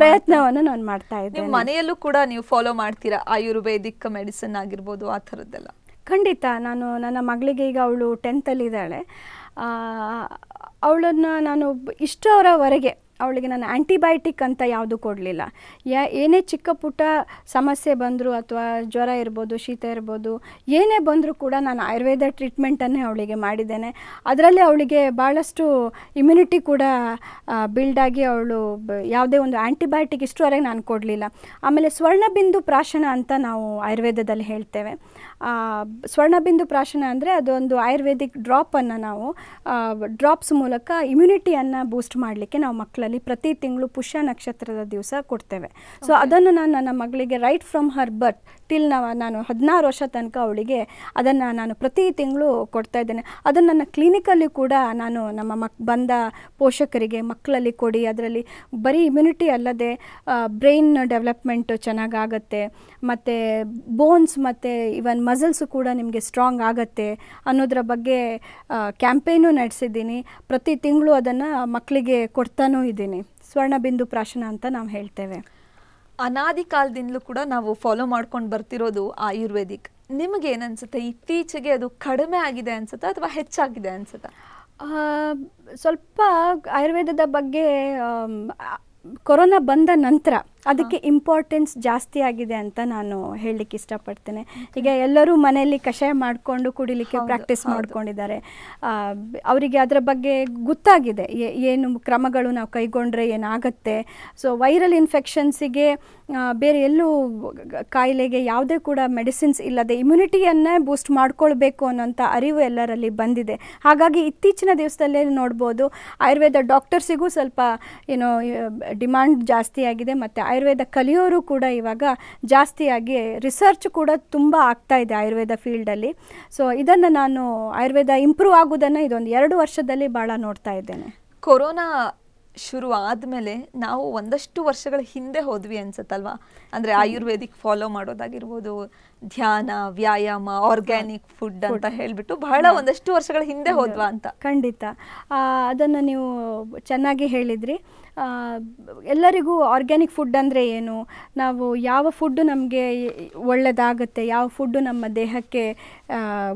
ಪ್ರಯತ್ನವನ್ನು ನಾನು ಮಾಡ್ತಾ ಇದ್ದೇನೆ ಮನೆಯಲ್ಲೂ ಕೂಡ ನೀವು ಫಾಲೋ ಮಾಡ್ತೀರಾ ಆಯುರ್ವೇದಿಕ್ ಮೆಡಿಸಿನ್ ಆಗಿರ್ಬೋದು ಆ ಥರದ್ದೆಲ್ಲ ಖಂಡಿತ ನಾನು ನನ್ನ ಮಗಳಿಗೆ ಈಗ ಅವಳು ಟೆಂತಲ್ಲಿದ್ದಾಳೆ ಅವಳನ್ನು ನಾನು ಇಷ್ಟರವರೆಗೆ ಅವಳಿಗೆ ನಾನು ಆ್ಯಂಟಿಬಯೋಟಿಕ್ ಅಂತ ಯಾವುದು ಕೊಡಲಿಲ್ಲ ಯಾ ಏನೇ ಚಿಕ್ಕ ಪುಟ್ಟ ಸಮಸ್ಯೆ ಬಂದರೂ ಅಥವಾ ಜ್ವರ ಇರ್ಬೋದು ಶೀತ ಇರ್ಬೋದು ಏನೇ ಬಂದರೂ ಕೂಡ ನಾನು ಆಯುರ್ವೇದ ಟ್ರೀಟ್ಮೆಂಟನ್ನೇ ಅವಳಿಗೆ ಮಾಡಿದ್ದೇನೆ ಅದರಲ್ಲಿ ಅವಳಿಗೆ ಭಾಳಷ್ಟು ಇಮ್ಯುನಿಟಿ ಕೂಡ ಬಿಲ್ಡಾಗಿ ಅವಳು ಯಾವುದೇ ಒಂದು ಆ್ಯಂಟಿಬಯೋಟಿಕ್ ಇಷ್ಟುವರೆಗೆ ನಾನು ಕೊಡಲಿಲ್ಲ ಆಮೇಲೆ ಸ್ವರ್ಣಬಿಂದು ಪ್ರಾಶನ ಅಂತ ನಾವು ಆಯುರ್ವೇದದಲ್ಲಿ ಹೇಳ್ತೇವೆ ಸ್ವರ್ಣಬಿಂದು ಪ್ರಾಶನ ಅಂದರೆ ಅದೊಂದು ಆಯುರ್ವೇದಿಕ್ ಡ್ರಾಪನ್ನು ನಾವು ಡ್ರಾಪ್ಸ್ ಮೂಲಕ ಇಮ್ಯುನಿಟಿಯನ್ನು ಬೂಸ್ಟ್ ಮಾಡಲಿಕ್ಕೆ ನಾವು ಮಕ್ಕಳಲ್ಲಿ ಪ್ರತಿ ತಿಂಗಳು ಪುಷ್ಯ ನಕ್ಷತ್ರದ ದಿವಸ ಕೊಡ್ತೇವೆ ಸೊ ಅದನ್ನು ನಾನು ನನ್ನ ಮಗಳಿಗೆ right from her birth till ನಾವು ನಾನು ಹದಿನಾರು ವರ್ಷ ತನಕ ಅವಳಿಗೆ ಅದನ್ನು ನಾನು ಪ್ರತಿ ತಿಂಗಳು ಕೊಡ್ತಾ ಇದ್ದೇನೆ ಅದನ್ನು ನನ್ನ ಕ್ಲಿನಿಕಲ್ಲಿ ಕೂಡ ನಾನು ನಮ್ಮ ಮಕ್ ಬಂದ ಪೋಷಕರಿಗೆ ಮಕ್ಕಳಲ್ಲಿ ಕೊಡಿ ಅದರಲ್ಲಿ ಬರೀ ಇಮ್ಯುನಿಟಿ ಅಲ್ಲದೆ ಬ್ರೈನ್ ಡೆವಲಪ್ಮೆಂಟು ಚೆನ್ನಾಗಾಗತ್ತೆ ಮತ್ತು ಬೋನ್ಸ್ ಮತ್ತು ಇವನ್ ಮಸಲ್ಸು ಕೂಡ ನಿಮಗೆ ಸ್ಟ್ರಾಂಗ್ ಆಗತ್ತೆ ಅನ್ನೋದ್ರ ಬಗ್ಗೆ ಕ್ಯಾಂಪೇನು ನಡೆಸಿದ್ದೀನಿ ಪ್ರತಿ ತಿಂಗಳು ಅದನ್ನು ಮಕ್ಕಳಿಗೆ ಕೊಡ್ತಾನೂ ಇದ್ದೀನಿ ಸ್ವರ್ಣ ಬಿಂದು ಪ್ರಾಶನ ಅಂತ ನಾವು ಹೇಳ್ತೇವೆ ಅನಾದಿ ಕಾಲದಿಂದಲೂ ಕೂಡ ನಾವು ಫಾಲೋ ಮಾಡ್ಕೊಂಡು ಬರ್ತಿರೋದು ಆಯುರ್ವೇದಿಕ್ ನಿಮಗೆ ಏನನ್ಸುತ್ತೆ ಇತ್ತೀಚೆಗೆ ಅದು ಕಡಿಮೆ ಆಗಿದೆ ಅನ್ಸುತ್ತಾ ಅಥವಾ ಹೆಚ್ಚಾಗಿದೆ ಅನ್ಸುತ್ತಾ ಸ್ವಲ್ಪ ಆಯುರ್ವೇದದ ಬಗ್ಗೆ ಕೊರೋನಾ ಬಂದ ನಂತರ ಅದಕ್ಕೆ ಇಂಪಾರ್ಟೆನ್ಸ್ ಜಾಸ್ತಿ ಆಗಿದೆ ಅಂತ ನಾನು ಹೇಳಲಿಕ್ಕೆ ಇಷ್ಟಪಡ್ತೇನೆ ಈಗ ಎಲ್ಲರೂ ಮನೆಯಲ್ಲಿ ಕಷಾಯ ಮಾಡಿಕೊಂಡು ಕುಡಿಲಿಕ್ಕೆ ಪ್ರಾಕ್ಟೀಸ್ ಮಾಡ್ಕೊಂಡಿದ್ದಾರೆ ಅವರಿಗೆ ಅದರ ಬಗ್ಗೆ ಗೊತ್ತಾಗಿದೆ ಏನು ಕ್ರಮಗಳು ನಾವು ಕೈಗೊಂಡ್ರೆ ಏನಾಗುತ್ತೆ ಸೊ ವೈರಲ್ ಇನ್ಫೆಕ್ಷನ್ಸಿಗೆ ಬೇರೆ ಎಲ್ಲೂ ಕಾಯಿಲೆಗೆ ಯಾವುದೇ ಕೂಡ ಮೆಡಿಸಿನ್ಸ್ ಇಲ್ಲದೆ ಇಮ್ಯುನಿಟಿಯನ್ನೇ ಬೂಸ್ಟ್ ಮಾಡ್ಕೊಳ್ಬೇಕು ಅನ್ನೋಂಥ ಅರಿವು ಎಲ್ಲರಲ್ಲಿ ಬಂದಿದೆ ಹಾಗಾಗಿ ಇತ್ತೀಚಿನ ದಿವಸದಲ್ಲೇ ನೋಡ್ಬೋದು ಆಯುರ್ವೇದ ಡಾಕ್ಟರ್ಸಿಗೂ ಸ್ವಲ್ಪ ಏನೋ ಡಿಮ್ಯಾಂಡ್ ಜಾಸ್ತಿ ಆಗಿದೆ ಮತ್ತು ಆಯುರ್ವೇದ ಕಲಿಯೋರು ಕೂಡ ಇವಾಗ ಜಾಸ್ತಿಯಾಗಿ ರಿಸರ್ಚ್ ಕೂಡ ತುಂಬ ಆಗ್ತಾ ಇದೆ ಆಯುರ್ವೇದ ಫೀಲ್ಡಲ್ಲಿ ಸೊ ಇದನ್ನು ನಾನು ಆಯುರ್ವೇದ ಇಂಪ್ರೂವ್ ಆಗೋದನ್ನು ಇದೊಂದು ಎರಡು ವರ್ಷದಲ್ಲಿ ಭಾಳ ನೋಡ್ತಾ ಇದ್ದೇನೆ ಕೊರೋನಾ ಶುರು ಆದಮೇಲೆ ನಾವು ಒಂದಷ್ಟು ವರ್ಷಗಳ ಹಿಂದೆ ಹೋದ್ವಿ ಅನ್ಸುತ್ತಲ್ವಾ ಅಂದರೆ ಆಯುರ್ವೇದಿಕ್ ಫಾಲೋ ಮಾಡೋದಾಗಿರ್ಬೋದು ಧ್ಯಾನ ವ್ಯಾಯಾಮ ಆರ್ಗ್ಯಾನಿಕ್ ಫುಡ್ ಅಂತ ಹೇಳ್ಬಿಟ್ಟು ಬಹಳ ಒಂದಷ್ಟು ವರ್ಷಗಳ ಹಿಂದೆ ಹೋದ್ವಾ ಅಂತ ಖಂಡಿತ ಅದನ್ನು ನೀವು ಚೆನ್ನಾಗಿ ಹೇಳಿದ್ರಿ ಎಲ್ಲರಿಗೂ ಆರ್ಗ್ಯಾನಿಕ್ ಫುಡ್ ಅಂದರೆ ಏನು ನಾವು ಯಾವ ಫುಡ್ಡು ನಮಗೆ ಒಳ್ಳೆಯದಾಗುತ್ತೆ ಯಾವ ಫುಡ್ಡು ನಮ್ಮ ದೇಹಕ್ಕೆ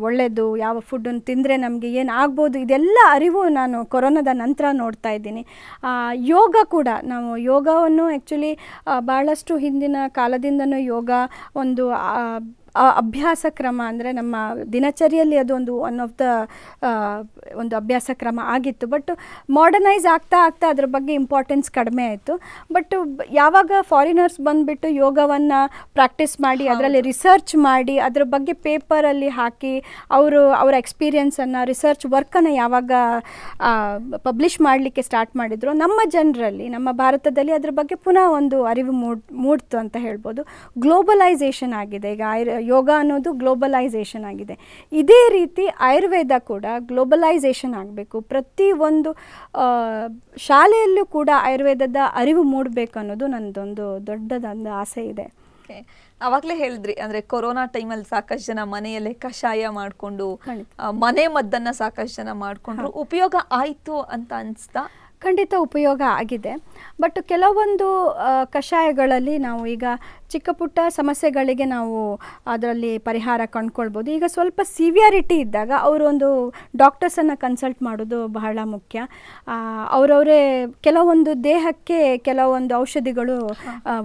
ಒಳ್ಳೆಯದು ಯಾವ ಫುಡ್ಡನ್ನು ತಿಂದರೆ ನಮಗೆ ಏನು ಆಗ್ಬೋದು ಇದೆಲ್ಲ ಅರಿವು ನಾನು ಕೊರೋನಾದ ನಂತರ ನೋಡ್ತಾ ಇದ್ದೀನಿ ಯೋಗ ಕೂಡ ನಾವು ಯೋಗವನ್ನು ಆ್ಯಕ್ಚುಲಿ ಭಾಳಷ್ಟು ಹಿಂದಿನ ಕಾಲದಿಂದನೂ ಯೋಗ ಒಂದು ಅಭ್ಯಾಸ ಕ್ರಮ ಅಂದರೆ ನಮ್ಮ ದಿನಚರಿಯಲ್ಲಿ ಅದೊಂದು ಒನ್ ಆಫ್ ದ ಒಂದು ಅಭ್ಯಾಸ ಕ್ರಮ ಆಗಿತ್ತು ಬಟ್ ಮಾಡರ್ನೈಸ್ ಆಗ್ತಾ ಆಗ್ತಾ ಅದ್ರ ಬಗ್ಗೆ ಇಂಪಾರ್ಟೆನ್ಸ್ ಕಡಿಮೆ ಆಯಿತು ಬಟ್ ಯಾವಾಗ ಫಾರಿನರ್ಸ್ ಬಂದುಬಿಟ್ಟು ಯೋಗವನ್ನು ಪ್ರಾಕ್ಟೀಸ್ ಮಾಡಿ ಅದರಲ್ಲಿ ರಿಸರ್ಚ್ ಮಾಡಿ ಅದ್ರ ಬಗ್ಗೆ ಪೇಪರಲ್ಲಿ ಹಾಕಿ ಅವರು ಅವರ ಎಕ್ಸ್ಪೀರಿಯೆನ್ಸನ್ನು ರಿಸರ್ಚ್ ವರ್ಕನ್ನು ಯಾವಾಗ ಪಬ್ಲಿಷ್ ಮಾಡಲಿಕ್ಕೆ ಸ್ಟಾರ್ಟ್ ಮಾಡಿದ್ರು ನಮ್ಮ ಜನರಲ್ಲಿ ನಮ್ಮ ಭಾರತದಲ್ಲಿ ಅದ್ರ ಬಗ್ಗೆ ಪುನಃ ಒಂದು ಅರಿವು ಮೂಡ್ ಮೂಡ್ತು ಅಂತ ಹೇಳ್ಬೋದು ಗ್ಲೋಬಲೈಸೇಷನ್ ಆಗಿದೆ ಈಗ ಯೋಗ ಅನ್ನೋದು ಗ್ಲೋಬಲೈಸೇಷನ್ ಆಗಿದೆ ಇದೇ ರೀತಿ ಆಯುರ್ವೇದ ಕೂಡ ಗ್ಲೋಬಲೈಸೇಷನ್ ಆಗಬೇಕು ಪ್ರತಿ ಒಂದು ಶಾಲೆಯಲ್ಲೂ ಕೂಡ ಆಯುರ್ವೇದದ ಅರಿವು ಮೂಡಬೇಕು ಅನ್ನೋದು ನನ್ನದೊಂದು ದೊಡ್ಡದಾದ ಆಸೆ ಇದೆ ಆವಾಗಲೇ ಹೇಳಿದ್ರಿ ಅಂದ್ರೆ ಕೊರೋನಾ ಟೈಮಲ್ಲಿ ಸಾಕಷ್ಟು ಜನ ಮನೆಯಲ್ಲೇ ಕಷಾಯ ಮಾಡಿಕೊಂಡು ಮನೆ ಮದ್ದನ್ನ ಸಾಕಷ್ಟು ಜನ ಮಾಡಿಕೊಂಡು ಉಪಯೋಗ ಆಯಿತು ಅಂತ ಅನಿಸ್ತಾ ಖಂಡಿತ ಉಪಯೋಗ ಆಗಿದೆ ಬಟ್ ಕೆಲವೊಂದು ಕಷಾಯಗಳಲ್ಲಿ ನಾವು ಈಗ ಚಿಕ್ಕ ಪುಟ್ಟ ಸಮಸ್ಯೆಗಳಿಗೆ ನಾವು ಅದರಲ್ಲಿ ಪರಿಹಾರ ಕಂಡುಕೊಳ್ಬೋದು ಈಗ ಸ್ವಲ್ಪ ಸಿವಿಯರಿಟಿ ಇದ್ದಾಗ ಅವರೊಂದು ಡಾಕ್ಟರ್ಸನ್ನು ಕನ್ಸಲ್ಟ್ ಮಾಡೋದು ಬಹಳ ಮುಖ್ಯ ಅವರವರೇ ಕೆಲವೊಂದು ದೇಹಕ್ಕೆ ಕೆಲವೊಂದು ಔಷಧಿಗಳು